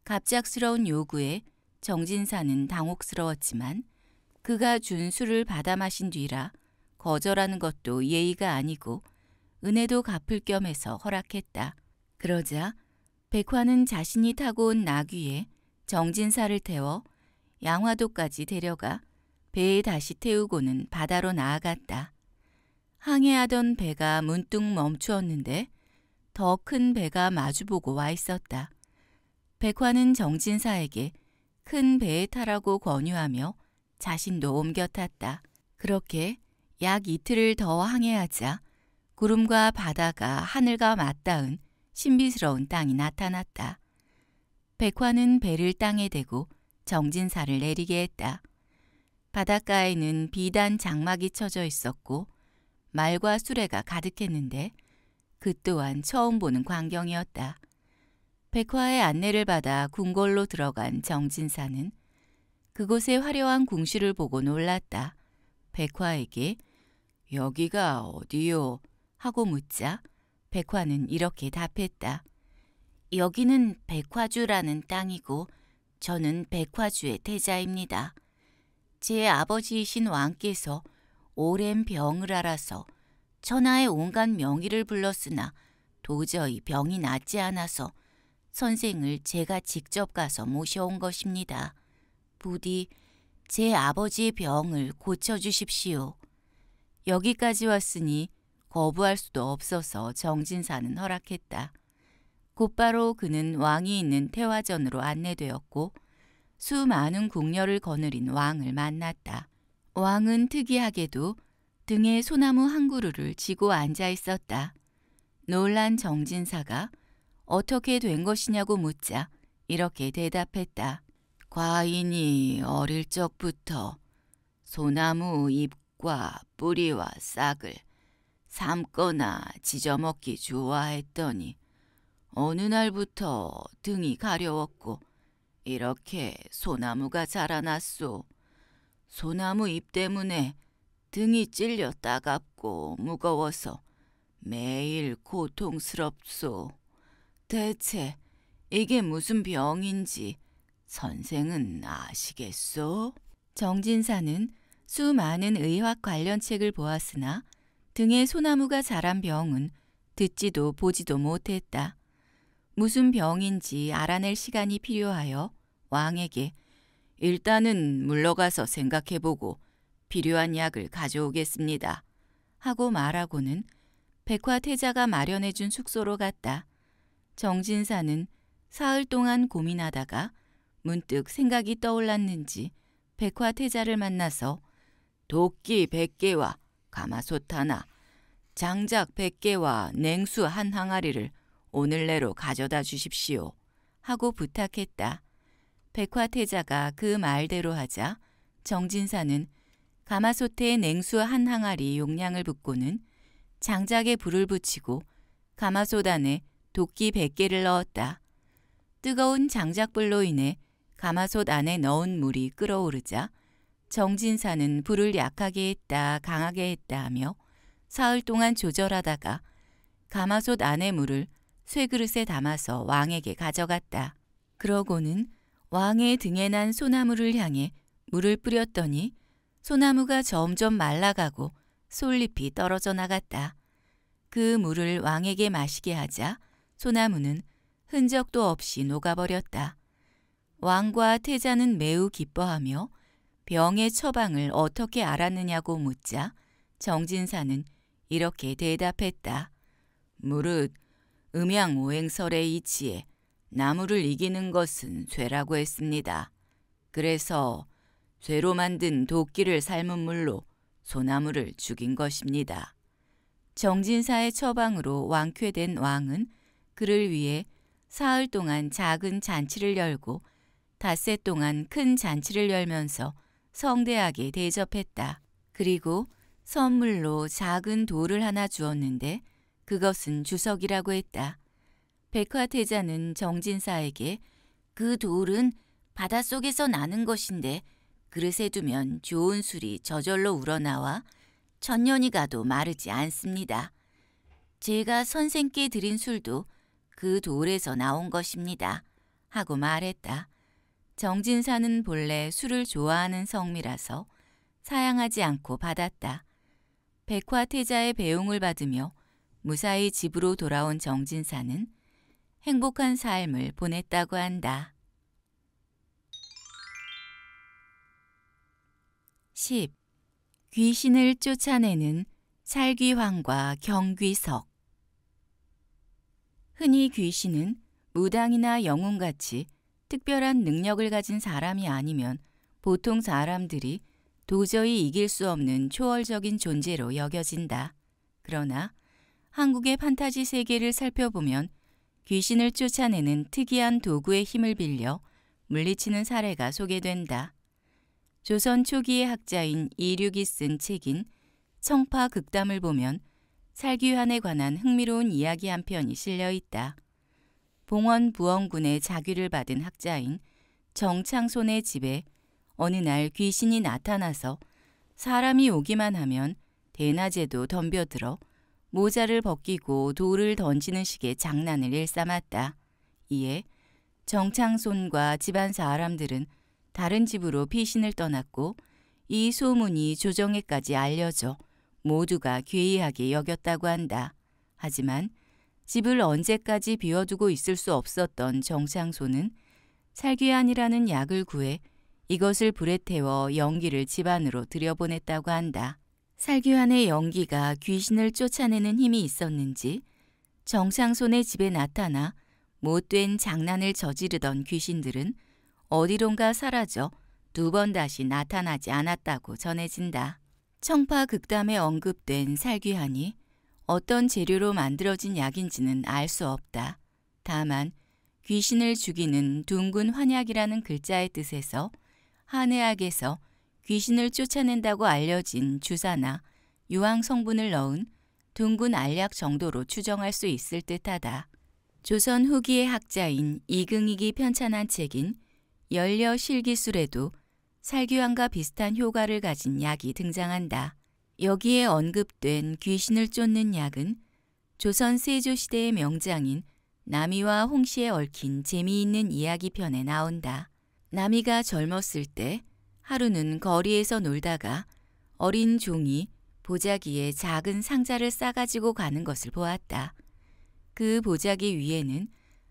갑작스러운 요구에 정진사는 당혹스러웠지만 그가 준 술을 받아 마신 뒤라 거절하는 것도 예의가 아니고 은혜도 갚을 겸해서 허락했다. 그러자 백화는 자신이 타고 온 나귀에 정진사를 태워 양화도까지 데려가 배에 다시 태우고는 바다로 나아갔다. 항해하던 배가 문득 멈추었는데 더 큰 배가 마주보고 와 있었다. 백화는 정진사에게 큰 배에 타라고 권유하며 자신도 옮겨 탔다. 그렇게 약 이틀을 더 항해하자 구름과 바다가 하늘과 맞닿은 신비스러운 땅이 나타났다. 백화는 배를 땅에 대고 정진사를 내리게 했다. 바닷가에는 비단 장막이 쳐져 있었고 말과 수레가 가득했는데 그 또한 처음 보는 광경이었다. 백화의 안내를 받아 궁궐로 들어간 정진사는 그곳의 화려한 궁실을 보고 놀랐다. 백화에게 여기가 어디요? 하고 묻자 백화는 이렇게 답했다. 여기는 백화주라는 땅이고 저는 백화주의 태자입니다. 제 아버지이신 왕께서 오랜 병을 앓아서 천하의 온갖 명의를 불렀으나 도저히 병이 낫지 않아서 선생을 제가 직접 가서 모셔온 것입니다. 부디 제 아버지의 병을 고쳐주십시오. 여기까지 왔으니 거부할 수도 없어서 정진사는 허락했다. 곧바로 그는 왕이 있는 태화전으로 안내되었고 수많은 궁녀를 거느린 왕을 만났다. 왕은 특이하게도 등에 소나무 한 그루를 지고 앉아 있었다. 놀란 정진사가 어떻게 된 것이냐고 묻자 이렇게 대답했다. 과인이 어릴 적부터 소나무 잎과 뿌리와 싹을 삶거나 지져먹기 좋아했더니 어느 날부터 등이 가려웠고 이렇게 소나무가 자라났소. 소나무 잎 때문에 등이 찔려 따갑고 무거워서 매일 고통스럽소. 대체 이게 무슨 병인지 선생은 아시겠소? 정진사는 수많은 의학 관련 책을 보았으나 등에 소나무가 자란 병은 듣지도 보지도 못했다. 무슨 병인지 알아낼 시간이 필요하여 왕에게 일단은 물러가서 생각해보고 필요한 약을 가져오겠습니다. 하고 말하고는 백화태자가 마련해준 숙소로 갔다. 정진사는 사흘 동안 고민하다가 문득 생각이 떠올랐는지 백화태자를 만나서 도끼 백개와 가마솥 하나, 장작 100개와 냉수 한 항아리를 오늘 내로 가져다 주십시오. 하고 부탁했다. 백화태자가 그 말대로 하자 정진사는 가마솥에 냉수 한 항아리 용량을 붓고는 장작에 불을 붙이고 가마솥 안에 도끼 100개를 넣었다. 뜨거운 장작불로 인해 가마솥 안에 넣은 물이 끓어오르자 정진사는 불을 약하게 했다 강하게 했다 하며 사흘 동안 조절하다가 가마솥 안에 물을 쇠그릇에 담아서 왕에게 가져갔다. 그러고는 왕의 등에 난 소나무를 향해 물을 뿌렸더니 소나무가 점점 말라가고 솔잎이 떨어져 나갔다. 그 물을 왕에게 마시게 하자 소나무는 흔적도 없이 녹아버렸다. 왕과 태자는 매우 기뻐하며 병의 처방을 어떻게 알았느냐고 묻자 정진사는 이렇게 대답했다. 무릇 음양 오행설의 이치에 나무를 이기는 것은 죄라고 했습니다. 그래서 죄로 만든 도끼를 삶은 물로 소나무를 죽인 것입니다. 정진사의 처방으로 완쾌된 왕은 그를 위해 사흘 동안 작은 잔치를 열고 닷새 동안 큰 잔치를 열면서 성대하게 대접했다. 그리고 선물로 작은 돌을 하나 주었는데 그것은 주석이라고 했다. 백화태자는 정진사에게 그 돌은 바닷속에서 나는 것인데 그릇에 두면 좋은 술이 저절로 우러나와 천년이 가도 마르지 않습니다. 제가 선생께 드린 술도 그 돌에서 나온 것입니다. 하고 말했다. 정진사는 본래 술을 좋아하는 성미라서 사양하지 않고 받았다. 백화태자의 배웅을 받으며 무사히 집으로 돌아온 정진사는 행복한 삶을 보냈다고 한다. 10. 귀신을 쫓아내는 살귀황과 경귀석 흔히 귀신은 무당이나 영웅같이 특별한 능력을 가진 사람이 아니면 보통 사람들이 도저히 이길 수 없는 초월적인 존재로 여겨진다. 그러나 한국의 판타지 세계를 살펴보면 귀신을 쫓아내는 특이한 도구의 힘을 빌려 물리치는 사례가 소개된다. 조선 초기의 학자인 이륙이 쓴 책인 청파 극담을 보면 살귀환에 관한 흥미로운 이야기 한 편이 실려 있다. 봉원 부원군의 자귀를 받은 학자인 정창손의 집에 어느 날 귀신이 나타나서 사람이 오기만 하면 대낮에도 덤벼들어 모자를 벗기고 돌을 던지는 식의 장난을 일삼았다. 이에 정창손과 집안 사람들은 다른 집으로 피신을 떠났고 이 소문이 조정에까지 알려져 모두가 괴이하게 여겼다고 한다. 하지만 집을 언제까지 비워두고 있을 수 없었던 정창소는 살귀안이라는 약을 구해 이것을 불에 태워 연기를 집안으로 들여보냈다고 한다. 살귀안의 연기가 귀신을 쫓아내는 힘이 있었는지 정창손의 집에 나타나 못된 장난을 저지르던 귀신들은 어디론가 사라져 두 번 다시 나타나지 않았다고 전해진다. 청파 극담에 언급된 살귀한이 어떤 재료로 만들어진 약인지는 알 수 없다. 다만 귀신을 죽이는 둥근 환약이라는 글자의 뜻에서 한의학에서 귀신을 쫓아낸다고 알려진 주사나 유황 성분을 넣은 둥근 알약 정도로 추정할 수 있을 듯하다. 조선 후기의 학자인 이긍익이 편찬한 책인 열려실기술에도 살규안과 비슷한 효과를 가진 약이 등장한다. 여기에 언급된 귀신을 쫓는 약은 조선 세조시대의 명장인 남이와 홍씨에 얽힌 재미있는 이야기편에 나온다. 남이가 젊었을 때 하루는 거리에서 놀다가 어린 종이 보자기에 작은 상자를 싸가지고 가는 것을 보았다. 그 보자기 위에는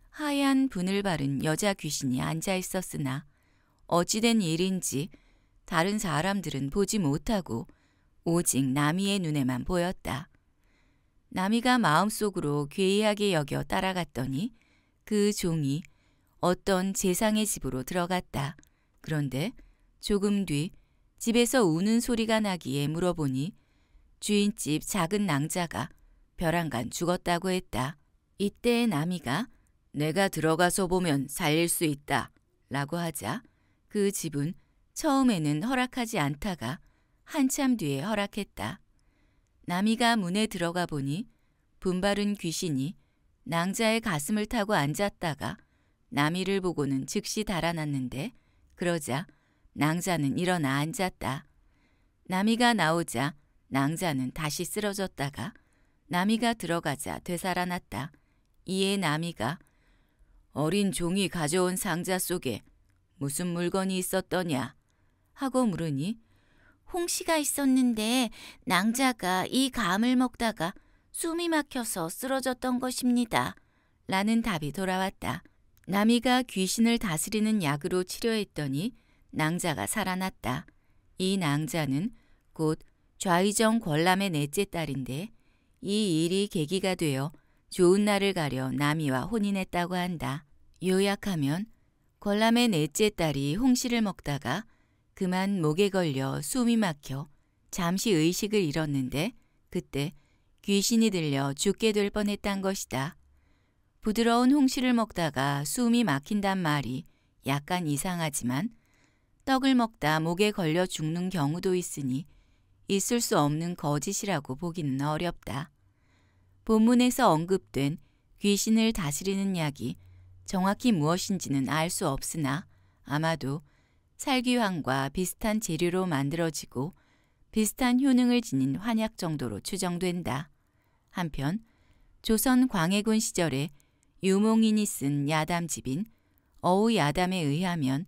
하얀 분을 바른 여자 귀신이 앉아 있었으나 어찌된 일인지 다른 사람들은 보지 못하고 오직 나미의 눈에만 보였다. 나미가 마음속으로 괴이하게 여겨 따라갔더니 그 종이 어떤 재상의 집으로 들어갔다. 그런데 조금 뒤 집에서 우는 소리가 나기에 물어보니 주인집 작은 낭자가 벼랑간 죽었다고 했다. 이때 나미가 내가 들어가서 보면 살릴 수 있다 라고 하자 그 집은 처음에는 허락하지 않다가 한참 뒤에 허락했다. 나미가 문에 들어가 보니 분발은 귀신이 낭자의 가슴을 타고 앉았다가 나미를 보고는 즉시 달아났는데 그러자 낭자는 일어나 앉았다. 나미가 나오자 낭자는 다시 쓰러졌다가 나미가 들어가자 되살아났다. 이에 나미가 어린 종이 가져온 상자 속에 무슨 물건이 있었더냐 하고 물으니 홍씨가 있었는데 낭자가 이 감을 먹다가 숨이 막혀서 쓰러졌던 것입니다. 라는 답이 돌아왔다. 남이가 귀신을 다스리는 약으로 치료했더니 낭자가 살아났다. 이 낭자는 곧 좌의정 권람의 넷째 딸인데 이 일이 계기가 되어 좋은 날을 가려 남이와 혼인했다고 한다. 요약하면 권람의 넷째 딸이 홍씨를 먹다가 그만 목에 걸려 숨이 막혀 잠시 의식을 잃었는데 그때 귀신이 들려 죽게 될 뻔했단 것이다. 부드러운 홍시를 먹다가 숨이 막힌단 말이 약간 이상하지만 떡을 먹다 목에 걸려 죽는 경우도 있으니 있을 수 없는 거짓이라고 보기는 어렵다. 본문에서 언급된 귀신을 다스리는 약이 정확히 무엇인지는 알 수 없으나 아마도 살귀황과 비슷한 재료로 만들어지고 비슷한 효능을 지닌 환약 정도로 추정된다. 한편 조선 광해군 시절에 유몽인이 쓴 야담집인 어우야담에 의하면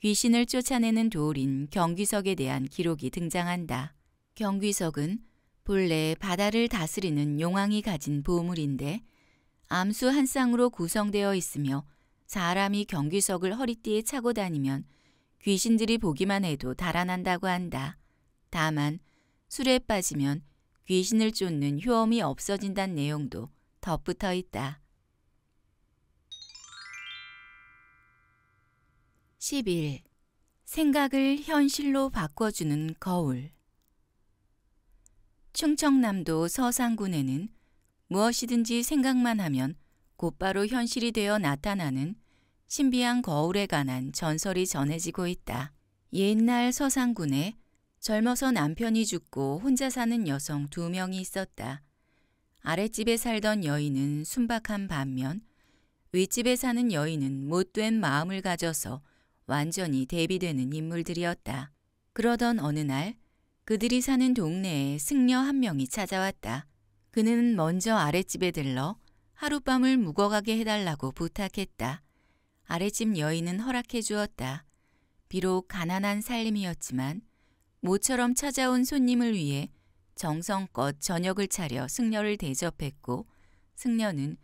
귀신을 쫓아내는 돌인 경귀석에 대한 기록이 등장한다. 경귀석은 본래 바다를 다스리는 용왕이 가진 보물인데 암수 한 쌍으로 구성되어 있으며 사람이 경귀석을 허리띠에 차고 다니면 귀신들이 보기만 해도 달아난다고 한다. 다만 술에 빠지면 귀신을 쫓는 효험이 없어진다는 내용도 덧붙어 있다. 11. 생각을 현실로 바꿔주는 거울 충청남도 서산군에는 무엇이든지 생각만 하면 곧바로 현실이 되어 나타나는 신비한 거울에 관한 전설이 전해지고 있다. 옛날 서상군에 젊어서 남편이 죽고 혼자 사는 여성 두 명이 있었다. 아랫집에 살던 여인은 순박한 반면 윗집에 사는 여인은 못된 마음을 가져서 완전히 대비되는 인물들이었다. 그러던 어느 날 그들이 사는 동네에 승려 한 명이 찾아왔다. 그는 먼저 아랫집에 들러 하룻밤을 묵어가게 해달라고 부탁했다. 아랫집 여인은 허락해 주었다. 비록 가난한 살림이었지만 모처럼 찾아온 손님을 위해 정성껏 저녁을 차려 승려를 대접했고 승려는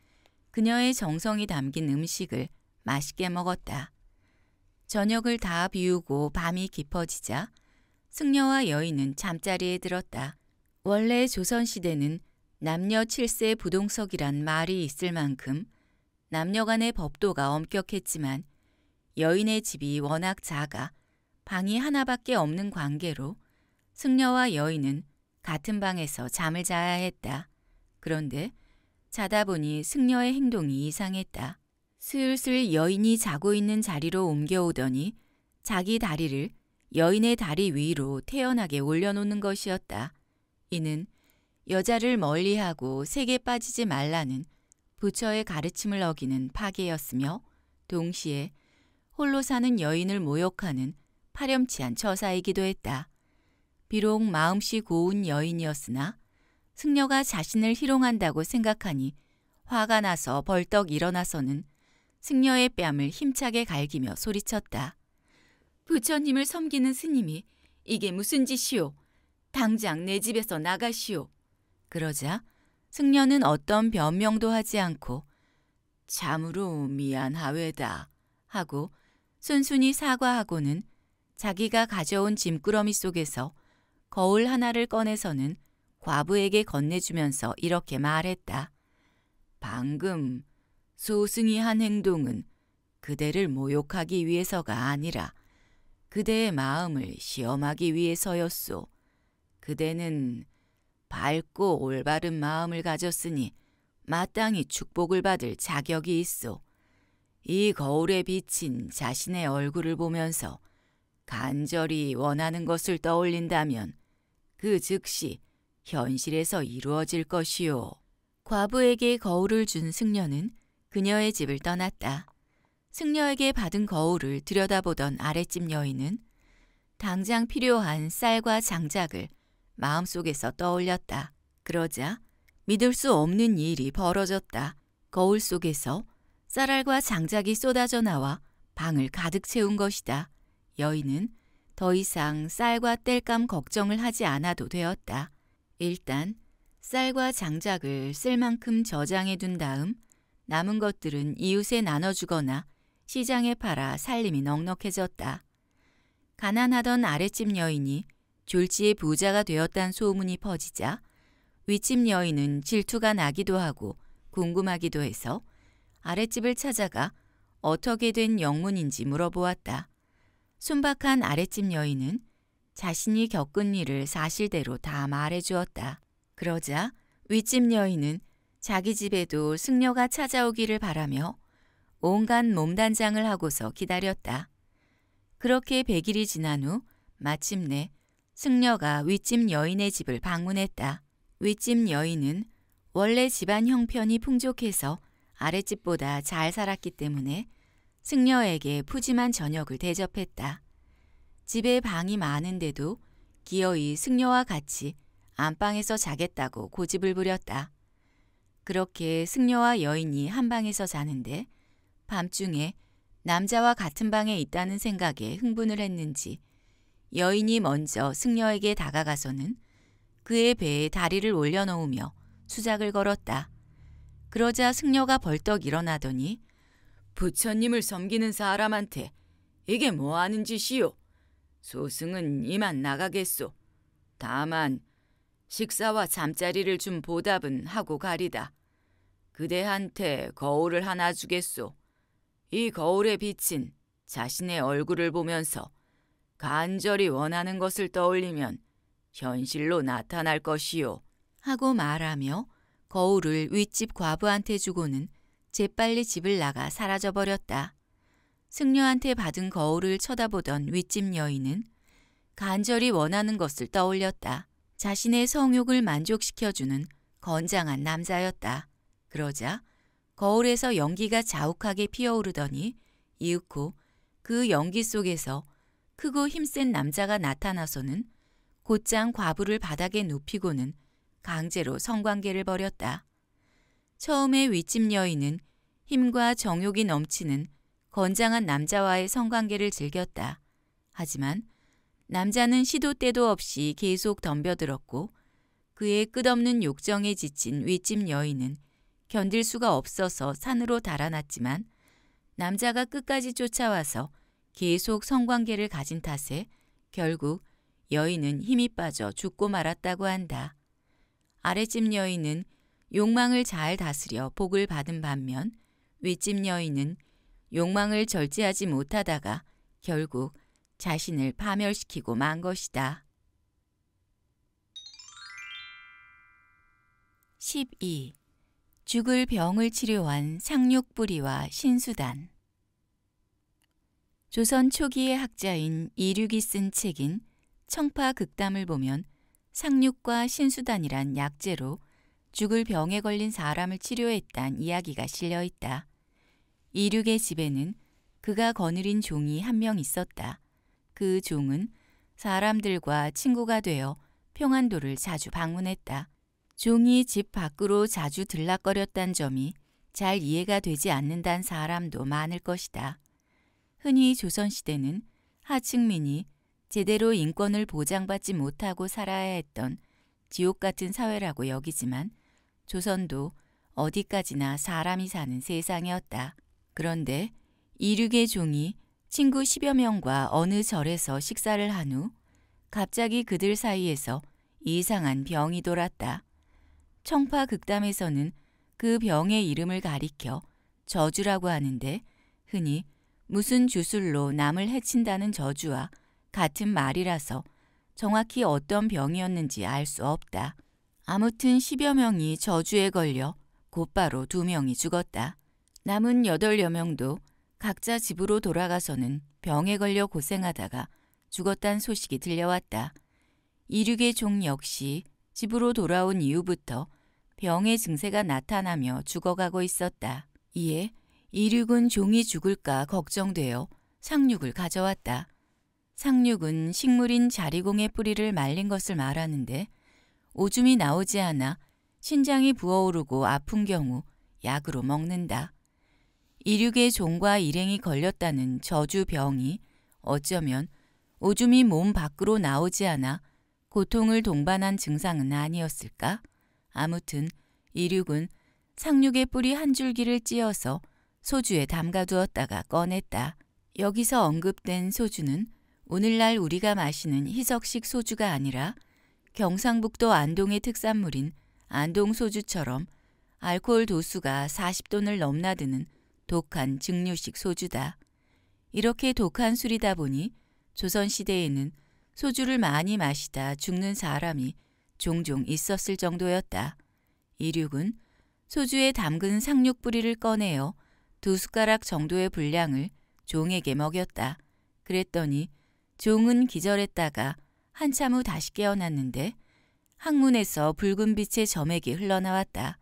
그녀의 정성이 담긴 음식을 맛있게 먹었다. 저녁을 다 비우고 밤이 깊어지자 승려와 여인은 잠자리에 들었다. 원래 조선시대는 남녀 칠세 부동석이란 말이 있을 만큼 남녀 간의 법도가 엄격했지만 여인의 집이 워낙 작아 방이 하나밖에 없는 관계로 승려와 여인은 같은 방에서 잠을 자야 했다. 그런데 자다 보니 승려의 행동이 이상했다. 슬슬 여인이 자고 있는 자리로 옮겨오더니 자기 다리를 여인의 다리 위로 태연하게 올려놓는 것이었다. 이는 여자를 멀리하고 세계 빠지지 말라는 부처의 가르침을 어기는 파괴였으며 동시에 홀로 사는 여인을 모욕하는 파렴치한 처사이기도 했다. 비록 마음씨 고운 여인이었으나 승려가 자신을 희롱한다고 생각하니 화가 나서 벌떡 일어나서는 승려의 뺨을 힘차게 갈기며 소리쳤다. 부처님을 섬기는 스님이 이게 무슨 짓이오? 당장 내 집에서 나가시오. 그러자 승려는 어떤 변명도 하지 않고 참으로 미안하외다 하고 순순히 사과하고는 자기가 가져온 짐꾸러미 속에서 거울 하나를 꺼내서는 과부에게 건네주면서 이렇게 말했다. 방금 소승이 한 행동은 그대를 모욕하기 위해서가 아니라 그대의 마음을 시험하기 위해서였소. 그대는 밝고 올바른 마음을 가졌으니 마땅히 축복을 받을 자격이 있소. 이 거울에 비친 자신의 얼굴을 보면서 간절히 원하는 것을 떠올린다면 그 즉시 현실에서 이루어질 것이요. 과부에게 거울을 준 승려는 그녀의 집을 떠났다. 승려에게 받은 거울을 들여다보던 아랫집 여인은 당장 필요한 쌀과 장작을 마음속에서 떠올렸다. 그러자 믿을 수 없는 일이 벌어졌다. 거울 속에서 쌀알과 장작이 쏟아져 나와 방을 가득 채운 것이다. 여인은 더 이상 쌀과 땔감 걱정을 하지 않아도 되었다. 일단 쌀과 장작을 쓸 만큼 저장해 둔 다음 남은 것들은 이웃에 나눠주거나 시장에 팔아 살림이 넉넉해졌다. 가난하던 아랫집 여인이 졸지에 부자가 되었다는 소문이 퍼지자 윗집 여인은 질투가 나기도 하고 궁금하기도 해서 아랫집을 찾아가 어떻게 된 영문인지 물어보았다. 순박한 아랫집 여인은 자신이 겪은 일을 사실대로 다 말해주었다. 그러자 윗집 여인은 자기 집에도 승려가 찾아오기를 바라며 온갖 몸단장을 하고서 기다렸다. 그렇게 100일이 지난 후 마침내 승려가 윗집 여인의 집을 방문했다. 윗집 여인은 원래 집안 형편이 풍족해서 아랫집보다 잘 살았기 때문에 승려에게 푸짐한 저녁을 대접했다. 집에 방이 많은데도 기어이 승려와 같이 안방에서 자겠다고 고집을 부렸다. 그렇게 승려와 여인이 한 방에서 자는데 밤중에 남자와 같은 방에 있다는 생각에 흥분을 했는지 여인이 먼저 승려에게 다가가서는 그의 배에 다리를 올려놓으며 수작을 걸었다. 그러자 승려가 벌떡 일어나더니 부처님을 섬기는 사람한테 이게 뭐하는 짓이요? 소승은 이만 나가겠소. 다만 식사와 잠자리를 준 보답은 하고 가리다. 그대한테 거울을 하나 주겠소. 이 거울에 비친 자신의 얼굴을 보면서 간절히 원하는 것을 떠올리면 현실로 나타날 것이요. 하고 말하며 거울을 윗집 과부한테 주고는 재빨리 집을 나가 사라져버렸다. 승려한테 받은 거울을 쳐다보던 윗집 여인은 간절히 원하는 것을 떠올렸다. 자신의 성욕을 만족시켜주는 건장한 남자였다. 그러자 거울에서 연기가 자욱하게 피어오르더니 이윽고 그 연기 속에서 크고 힘센 남자가 나타나서는 곧장 과부를 바닥에 눕히고는 강제로 성관계를 벌였다. 처음에 윗집 여인은 힘과 정욕이 넘치는 건장한 남자와의 성관계를 즐겼다. 하지만 남자는 시도 때도 없이 계속 덤벼들었고 그의 끝없는 욕정에 지친 윗집 여인은 견딜 수가 없어서 산으로 달아났지만 남자가 끝까지 쫓아와서 계속 성관계를 가진 탓에 결국 여인은 힘이 빠져 죽고 말았다고 한다. 아랫집 여인은 욕망을 잘 다스려 복을 받은 반면 윗집 여인은 욕망을 절제하지 못하다가 결국 자신을 파멸시키고 만 것이다. 12. 죽을 병을 치료한 상륙부리와 신수단 조선 초기의 학자인 이륙이 쓴 책인 청파 극담을 보면 상륙과 신수단이란 약재로 죽을 병에 걸린 사람을 치료했단 이야기가 실려 있다. 이륙의 집에는 그가 거느린 종이 한 명 있었다. 그 종은 사람들과 친구가 되어 평안도를 자주 방문했다. 종이 집 밖으로 자주 들락거렸단 점이 잘 이해가 되지 않는단 사람도 많을 것이다. 흔히 조선시대는 하층민이 제대로 인권을 보장받지 못하고 살아야 했던 지옥 같은 사회라고 여기지만 조선도 어디까지나 사람이 사는 세상이었다. 그런데 이륙의 종이 친구 10여 명과 어느 절에서 식사를 한 후 갑자기 그들 사이에서 이상한 병이 돌았다. 청파 극담에서는 그 병의 이름을 가리켜 저주라고 하는데 흔히 무슨 주술로 남을 해친다는 저주와 같은 말이라서 정확히 어떤 병이었는지 알 수 없다. 아무튼 10여 명이 저주에 걸려 곧바로 두명이 죽었다. 남은 8여 명도 각자 집으로 돌아가서는 병에 걸려 고생하다가 죽었단 소식이 들려왔다. 이륙의 종 역시 집으로 돌아온 이후부터 병의 증세가 나타나며 죽어가고 있었다. 이에 이륙은 종이 죽을까 걱정되어 상륙을 가져왔다. 상륙은 식물인 자리공의 뿌리를 말린 것을 말하는데 오줌이 나오지 않아 신장이 부어오르고 아픈 경우 약으로 먹는다. 이륙의 종과 일행이 걸렸다는 저주병이 어쩌면 오줌이 몸 밖으로 나오지 않아 고통을 동반한 증상은 아니었을까? 아무튼 이륙은 상륙의 뿌리 한 줄기를 찧어서 소주에 담가두었다가 꺼냈다. 여기서 언급된 소주는 오늘날 우리가 마시는 희석식 소주가 아니라 경상북도 안동의 특산물인 안동 소주처럼 알코올 도수가 40돈을 넘나드는 독한 증류식 소주다. 이렇게 독한 술이다 보니 조선시대에는 소주를 많이 마시다 죽는 사람이 종종 있었을 정도였다. 이륙은 소주에 담근 상륙 뿌리를 꺼내어 두 숟가락 정도의 분량을 종에게 먹였다. 그랬더니 종은 기절했다가 한참 후 다시 깨어났는데 항문에서 붉은 빛의 점액이 흘러나왔다.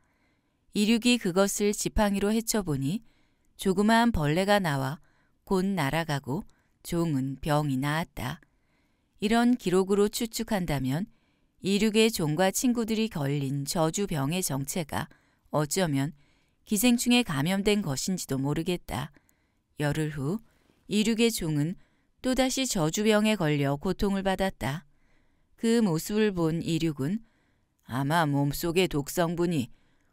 이륙이 그것을 지팡이로 헤쳐보니 조그마한 벌레가 나와 곧 날아가고 종은 병이 나았다. 이런 기록으로 추측한다면 이륙의 종과 친구들이 걸린 저주병의 정체가 어쩌면 기생충에 감염된 것인지도 모르겠다. 열흘 후 이륙의 종은 또다시 저주병에 걸려 고통을 받았다. 그 모습을 본 이륙은 아마 몸속의 독성분이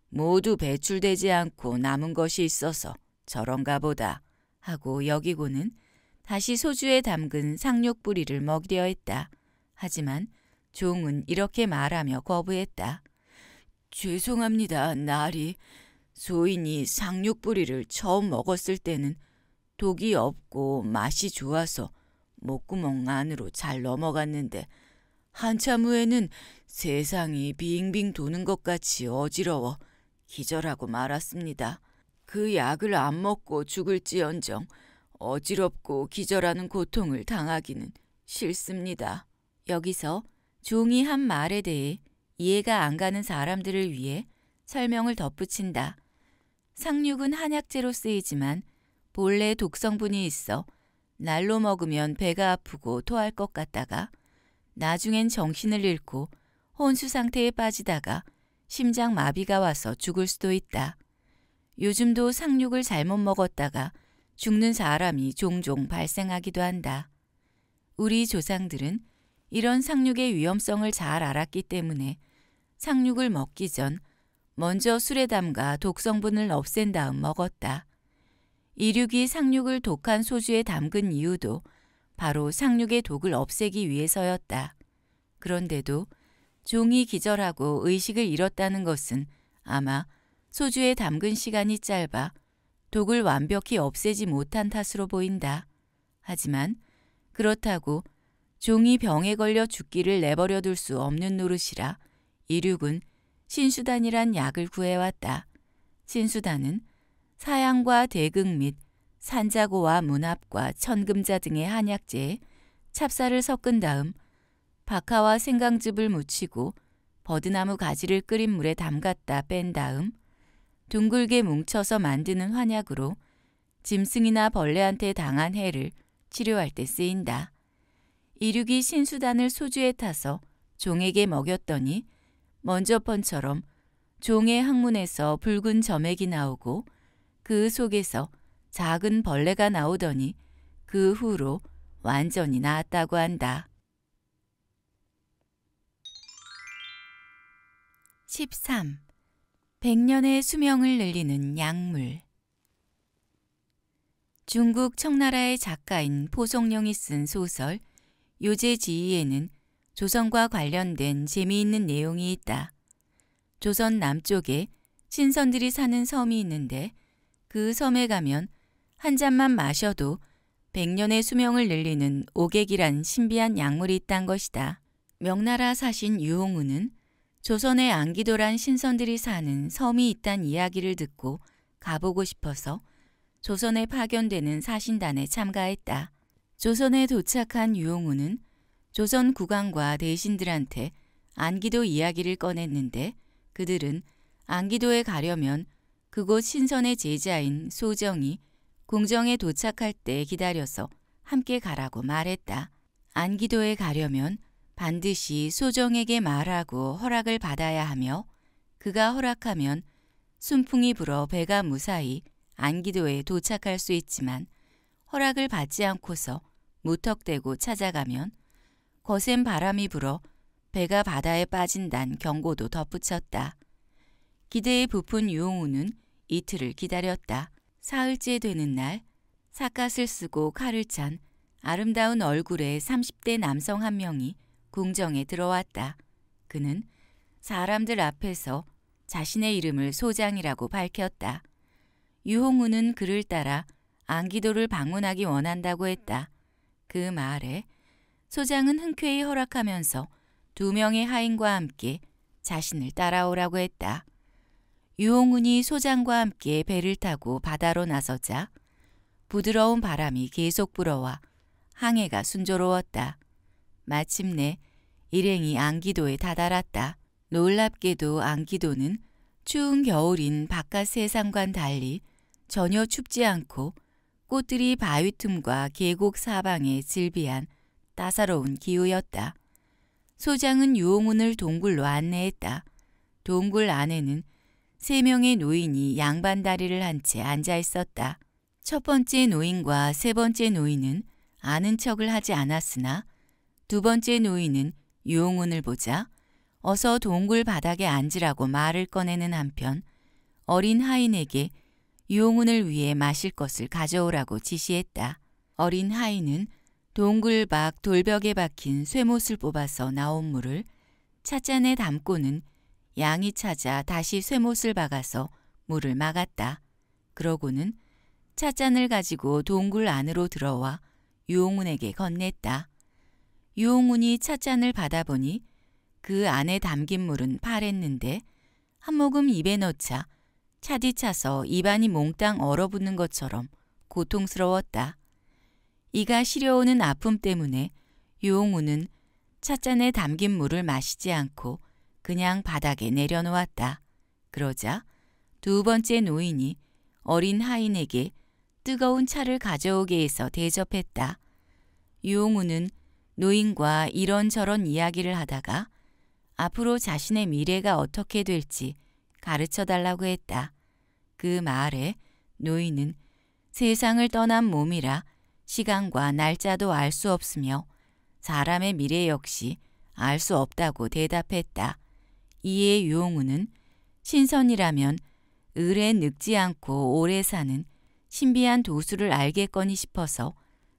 모두 배출되지 않고 남은 것이 있어서 저런가 보다 하고 여기고는 다시 소주에 담근 상륙뿌리를 먹이려 했다. 하지만 종은 이렇게 말하며 거부했다. 죄송합니다, 나리. 소인이 상륙뿌리를 처음 먹었을 때는 독이 없고 맛이 좋아서 목구멍 안으로 잘 넘어갔는데 한참 후에는 세상이 빙빙 도는 것 같이 어지러워 기절하고 말았습니다. 그 약을 안 먹고 죽을지언정 어지럽고 기절하는 고통을 당하기는 싫습니다. 여기서 종이 한 말에 대해 이해가 안 가는 사람들을 위해 설명을 덧붙인다. 상륙은 한약재로 쓰이지만 본래 독성분이 있어 날로 먹으면 배가 아프고 토할 것 같다가 나중엔 정신을 잃고 혼수 상태에 빠지다가 심장 마비가 와서 죽을 수도 있다. 요즘도 상륙을 잘못 먹었다가 죽는 사람이 종종 발생하기도 한다. 우리 조상들은 이런 상륙의 위험성을 잘 알았기 때문에 상륙을 먹기 전 먼저 술에 담가 독성분을 없앤 다음 먹었다. 이륙이 상륙을 독한 소주에 담근 이유도 바로 상륙의 독을 없애기 위해서였다. 그런데도 종이 기절하고 의식을 잃었다는 것은 아마 소주에 담근 시간이 짧아 독을 완벽히 없애지 못한 탓으로 보인다. 하지만 그렇다고 종이 병에 걸려 죽기를 내버려 둘 수 없는 노릇이라 이륙은 신수단이란 약을 구해왔다. 신수단은 사양과 대극 및 산자고와 문합과 천금자 등의 한약재에 찹쌀을 섞은 다음 박하와 생강즙을 묻히고 버드나무 가지를 끓인 물에 담갔다 뺀 다음 둥글게 뭉쳐서 만드는 환약으로 짐승이나 벌레한테 당한 해를 치료할 때 쓰인다. 이륙이 신수단을 소주에 타서 종에게 먹였더니 먼저번처럼 종의 항문에서 붉은 점액이 나오고 그 속에서 작은 벌레가 나오더니 그 후로 완전히 나았다고 한다. 13. 백년의 수명을 늘리는 약물 중국 청나라의 작가인 포송령이 쓴 소설 요제지이에는 조선과 관련된 재미있는 내용이 있다. 조선 남쪽에 신선들이 사는 섬이 있는데 그 섬에 가면 한 잔만 마셔도 백년의 수명을 늘리는 오객이란 신비한 약물이 있단 것이다. 명나라 사신 유홍우는 조선의 안기도란 신선들이 사는 섬이 있단 이야기를 듣고 가보고 싶어서 조선에 파견되는 사신단에 참가했다. 조선에 도착한 유홍우는 조선 국왕과 대신들한테 안기도 이야기를 꺼냈는데 그들은 안기도에 가려면 그곳 신선의 제자인 소정이 궁정에 도착할 때 기다려서 함께 가라고 말했다. 안기도에 가려면 반드시 소정에게 말하고 허락을 받아야 하며 그가 허락하면 순풍이 불어 배가 무사히 안기도에 도착할 수 있지만 허락을 받지 않고서 무턱대고 찾아가면 거센 바람이 불어 배가 바다에 빠진 단 경고도 덧붙였다. 기대에 부푼 유홍우는 이틀을 기다렸다. 사흘째 되는 날 사갓을 쓰고 칼을 찬 아름다운 얼굴의 30대 남성 한 명이 궁정에 들어왔다. 그는 사람들 앞에서 자신의 이름을 소장이라고 밝혔다. 유홍우는 그를 따라 안기도를 방문하기 원한다고 했다. 그 말에 소장은 흔쾌히 허락하면서 두 명의 하인과 함께 자신을 따라오라고 했다. 유홍운이 소장과 함께 배를 타고 바다로 나서자 부드러운 바람이 계속 불어와 항해가 순조로웠다. 마침내 일행이 안기도에 다다랐다. 놀랍게도 안기도는 추운 겨울인 바깥 세상과 달리 전혀 춥지 않고 꽃들이 바위 틈과 계곡 사방에 즐비한 따사로운 기후였다. 소장은 유홍운을 동굴로 안내했다. 동굴 안에는 세 명의 노인이 양반 다리를 한 채 앉아 있었다. 첫 번째 노인과 세 번째 노인은 아는 척을 하지 않았으나 두 번째 노인은 유홍운을 보자 어서 동굴 바닥에 앉으라고 말을 꺼내는 한편 어린 하인에게 유홍운을 위해 마실 것을 가져오라고 지시했다. 어린 하인은 동굴밖 돌벽에 박힌 쇠못을 뽑아서 나온 물을 찻잔에 담고는 양이 찾아 다시 쇠못을 박아서 물을 막았다. 그러고는 찻잔을 가지고 동굴 안으로 들어와 유홍운에게 건넸다. 유홍운이 찻잔을 받아보니 그 안에 담긴 물은 파랬는데 한 모금 입에 넣자 차디차서 입안이 몽땅 얼어붙는 것처럼 고통스러웠다. 이가 시려오는 아픔 때문에 유홍우는 찻잔에 담긴 물을 마시지 않고 그냥 바닥에 내려놓았다. 그러자 두 번째 노인이 어린 하인에게 뜨거운 차를 가져오게 해서 대접했다. 유홍우는 노인과 이런저런 이야기를 하다가 앞으로 자신의 미래가 어떻게 될지 가르쳐 달라고 했다. 그 말에 노인은 세상을 떠난 몸이라 시간과 날짜도 알 수 없으며 사람의 미래 역시 알 수 없다고 대답했다. 이에 유홍우는 신선이라면 을에 늙지 않고 오래 사는 신비한 도수를 알겠거니 싶어서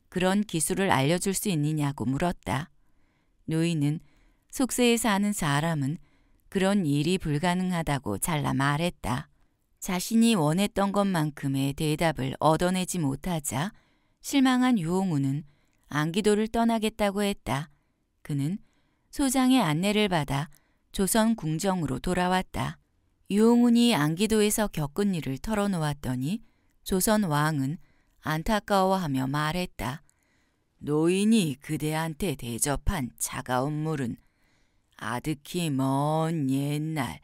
그런 기술을 알려줄 수 있느냐고 물었다. 노인은 속세에 사는 사람은 그런 일이 불가능하다고 잘라 말했다. 자신이 원했던 것만큼의 대답을 얻어내지 못하자 실망한 유홍우는 안기도를 떠나겠다고 했다. 그는 소장의 안내를 받아 조선 궁정으로 돌아왔다. 유홍운이 안기도에서 겪은 일을 털어놓았더니 조선 왕은 안타까워하며 말했다. 노인이 그대한테 대접한 차가운 물은 아득히 먼 옛날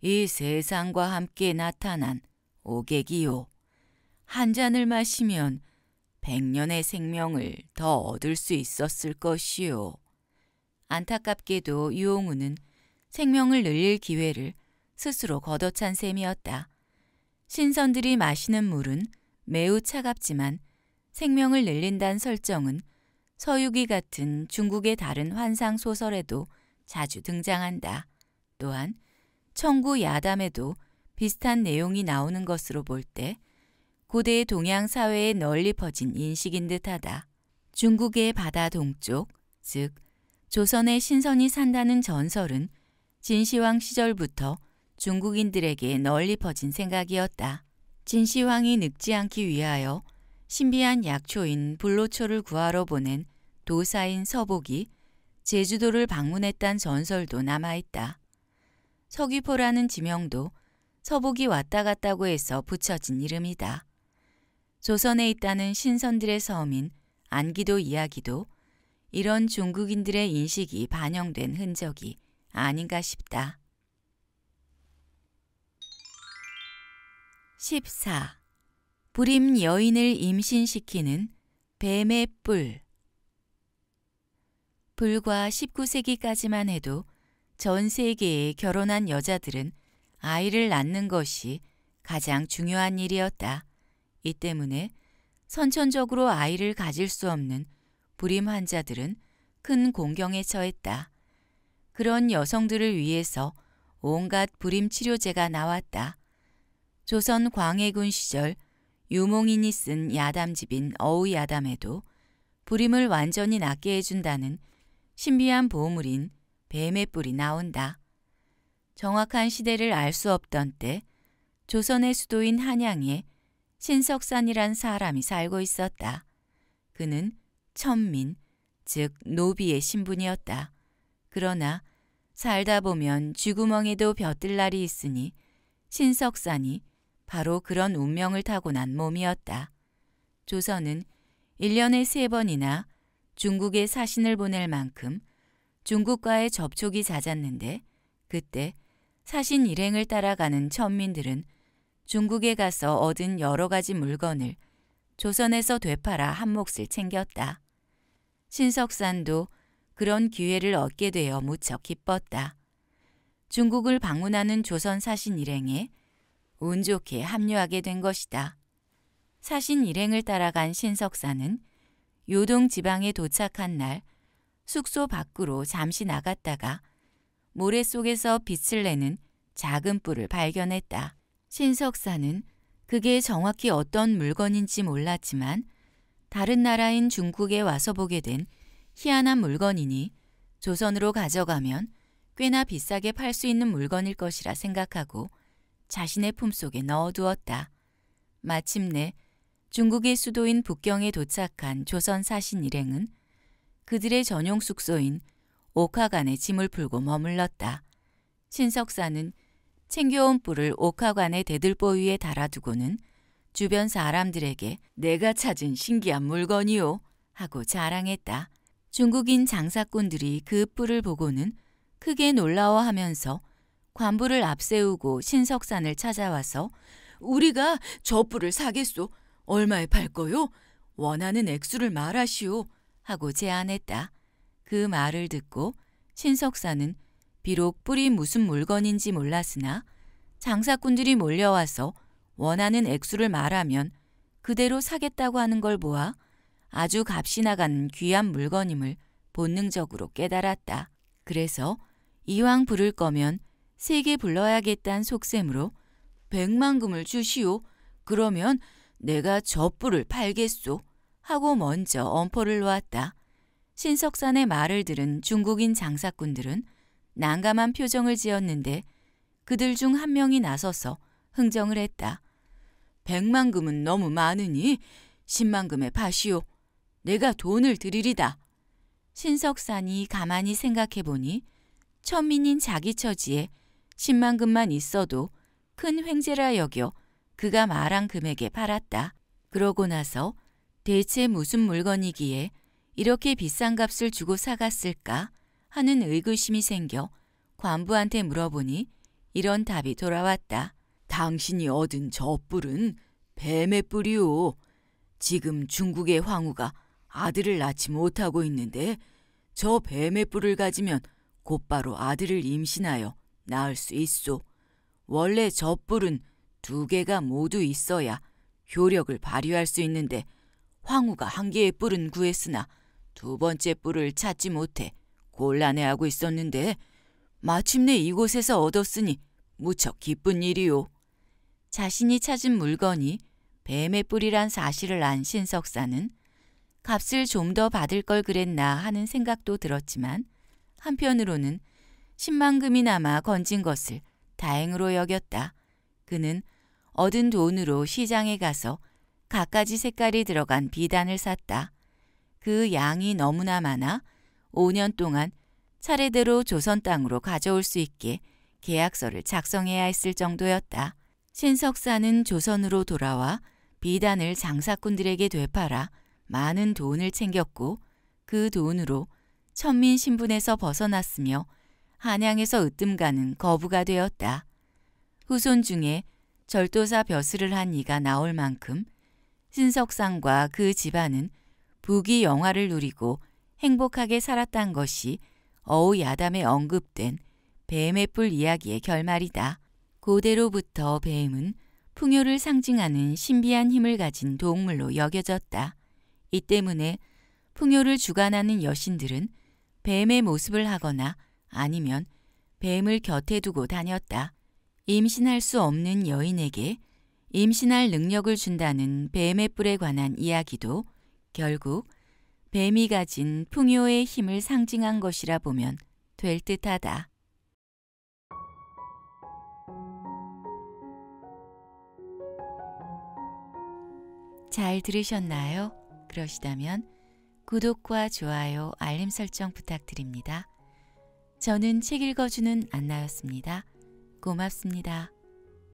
이 세상과 함께 나타난 오객이요. 한 잔을 마시면 백년의 생명을 더 얻을 수 있었을 것이요. 안타깝게도 유홍우는 생명을 늘릴 기회를 스스로 걷어찬 셈이었다. 신선들이 마시는 물은 매우 차갑지만 생명을 늘린다는 설정은 서유기 같은 중국의 다른 환상 소설에도 자주 등장한다. 또한 청구 야담에도 비슷한 내용이 나오는 것으로 볼때 고대 동양 사회에 널리 퍼진 인식인 듯하다. 중국의 바다 동쪽, 즉 조선의 신선이 산다는 전설은 진시황 시절부터 중국인들에게 널리 퍼진 생각이었다. 진시황이 늙지 않기 위하여 신비한 약초인 불로초를 구하러 보낸 도사인 서복이 제주도를 방문했단 전설도 남아있다. 서귀포라는 지명도 서복이 왔다 갔다고 해서 붙여진 이름이다. 조선에 있다는 신선들의 서민 안기도 이야기도 이런 중국인들의 인식이 반영된 흔적이 아닌가 싶다. 14. 불임 여인을 임신시키는 뱀의 뿔 불과 19세기까지만 해도 전 세계에 결혼한 여자들은 아이를 낳는 것이 가장 중요한 일이었다. 이 때문에 선천적으로 아이를 가질 수 없는 불임 환자들은 큰 공경에 처했다. 그런 여성들을 위해서 온갖 불임 치료제가 나왔다. 조선 광해군 시절 유몽인이 쓴 야담집인 어우야담에도 불임을 완전히 낫게 해준다는 신비한 보물인 뱀의 뿔이 나온다. 정확한 시대를 알 수 없던 때 조선의 수도인 한양에 신석산이란 사람이 살고 있었다. 그는 천민, 즉 노비의 신분이었다. 그러나 살다 보면 쥐구멍에도 벼뜰 날이 있으니 신석산이 바로 그런 운명을 타고난 몸이었다. 조선은 1년에 세번이나 중국에 사신을 보낼 만큼 중국과의 접촉이 잦았는데 그때 사신 일행을 따라가는 천민들은 중국에 가서 얻은 여러 가지 물건을 조선에서 되팔아 한 몫을 챙겼다. 신석산도 그런 기회를 얻게 되어 무척 기뻤다. 중국을 방문하는 조선 사신 일행에 운 좋게 합류하게 된 것이다. 사신 일행을 따라간 신석사는 요동 지방에 도착한 날 숙소 밖으로 잠시 나갔다가 모래 속에서 빛을 내는 작은 뿔을 발견했다. 신석사는 그게 정확히 어떤 물건인지 몰랐지만 다른 나라인 중국에 와서 보게 된 희한한 물건이니 조선으로 가져가면 꽤나 비싸게 팔 수 있는 물건일 것이라 생각하고 자신의 품속에 넣어두었다. 마침내 중국의 수도인 북경에 도착한 조선 사신 일행은 그들의 전용 숙소인 옥화관에 짐을 풀고 머물렀다. 신석사는 챙겨온 뿔을 옥화관의 대들보 위에 달아두고는 주변 사람들에게 내가 찾은 신기한 물건이요 하고 자랑했다. 중국인 장사꾼들이 그 뿔을 보고는 크게 놀라워하면서 관부를 앞세우고 신석산을 찾아와서 우리가 저 뿔을 사겠소. 얼마에 팔 거요? 원하는 액수를 말하시오. 하고 제안했다. 그 말을 듣고 신석사는 비록 뿔이 무슨 물건인지 몰랐으나 장사꾼들이 몰려와서 원하는 액수를 말하면 그대로 사겠다고 하는 걸 보아 아주 값이 나간 귀한 물건임을 본능적으로 깨달았다. 그래서 이왕 부를 거면 세 개 불러야겠다는 속셈으로 백만금을 주시오. 그러면 내가 저 뿔을 팔겠소. 하고 먼저 엄포를 놓았다. 신석산의 말을 들은 중국인 장사꾼들은 난감한 표정을 지었는데 그들 중 한 명이 나서서 흥정을 했다. 백만금은 너무 많으니 십만금에 파시오. 내가 돈을 드리리다. 신석산이 가만히 생각해보니 천민인 자기 처지에 십만금만 있어도 큰 횡재라 여겨 그가 말한 금액에 팔았다. 그러고 나서 대체 무슨 물건이기에 이렇게 비싼 값을 주고 사갔을까 하는 의구심이 생겨 관부한테 물어보니 이런 답이 돌아왔다. 당신이 얻은 저 뿔은 뱀의 뿔이오. 지금 중국의 황후가 아들을 낳지 못하고 있는데 저 뱀의 뿔을 가지면 곧바로 아들을 임신하여 낳을 수 있소. 원래 저 뿔은 두 개가 모두 있어야 효력을 발휘할 수 있는데 황후가 한 개의 뿔은 구했으나 두 번째 뿔을 찾지 못해 곤란해하고 있었는데 마침내 이곳에서 얻었으니 무척 기쁜 일이요. 자신이 찾은 물건이 뱀의 뿔이란 사실을 안 신석사는 값을 좀 더 받을 걸 그랬나 하는 생각도 들었지만 한편으로는 10만금이나마 건진 것을 다행으로 여겼다. 그는 얻은 돈으로 시장에 가서 갖가지 색깔이 들어간 비단을 샀다. 그 양이 너무나 많아 5년 동안 차례대로 조선 땅으로 가져올 수 있게 계약서를 작성해야 했을 정도였다. 신석사는 조선으로 돌아와 비단을 장사꾼들에게 되팔아 많은 돈을 챙겼고 그 돈으로 천민 신분에서 벗어났으며 한양에서 으뜸가는 거부가 되었다. 후손 중에 절도사 벼슬을 한 이가 나올 만큼 신석상과 그 집안은 부귀 영화를 누리고 행복하게 살았단 것이 어우 야담에 언급된 뱀의 뿔 이야기의 결말이다. 고대로부터 뱀은 풍요를 상징하는 신비한 힘을 가진 동물로 여겨졌다. 이 때문에 풍요를 주관하는 여신들은 뱀의 모습을 하거나 아니면 뱀을 곁에 두고 다녔다. 임신할 수 없는 여인에게 임신할 능력을 준다는 뱀의 뿔에 관한 이야기도 결국 뱀이 가진 풍요의 힘을 상징한 것이라 보면 될 듯하다. 잘 들으셨나요? 그러시다면 구독과 좋아요, 알림 설정 부탁드립니다. 저는 책 읽어주는 안나였습니다. 고맙습니다.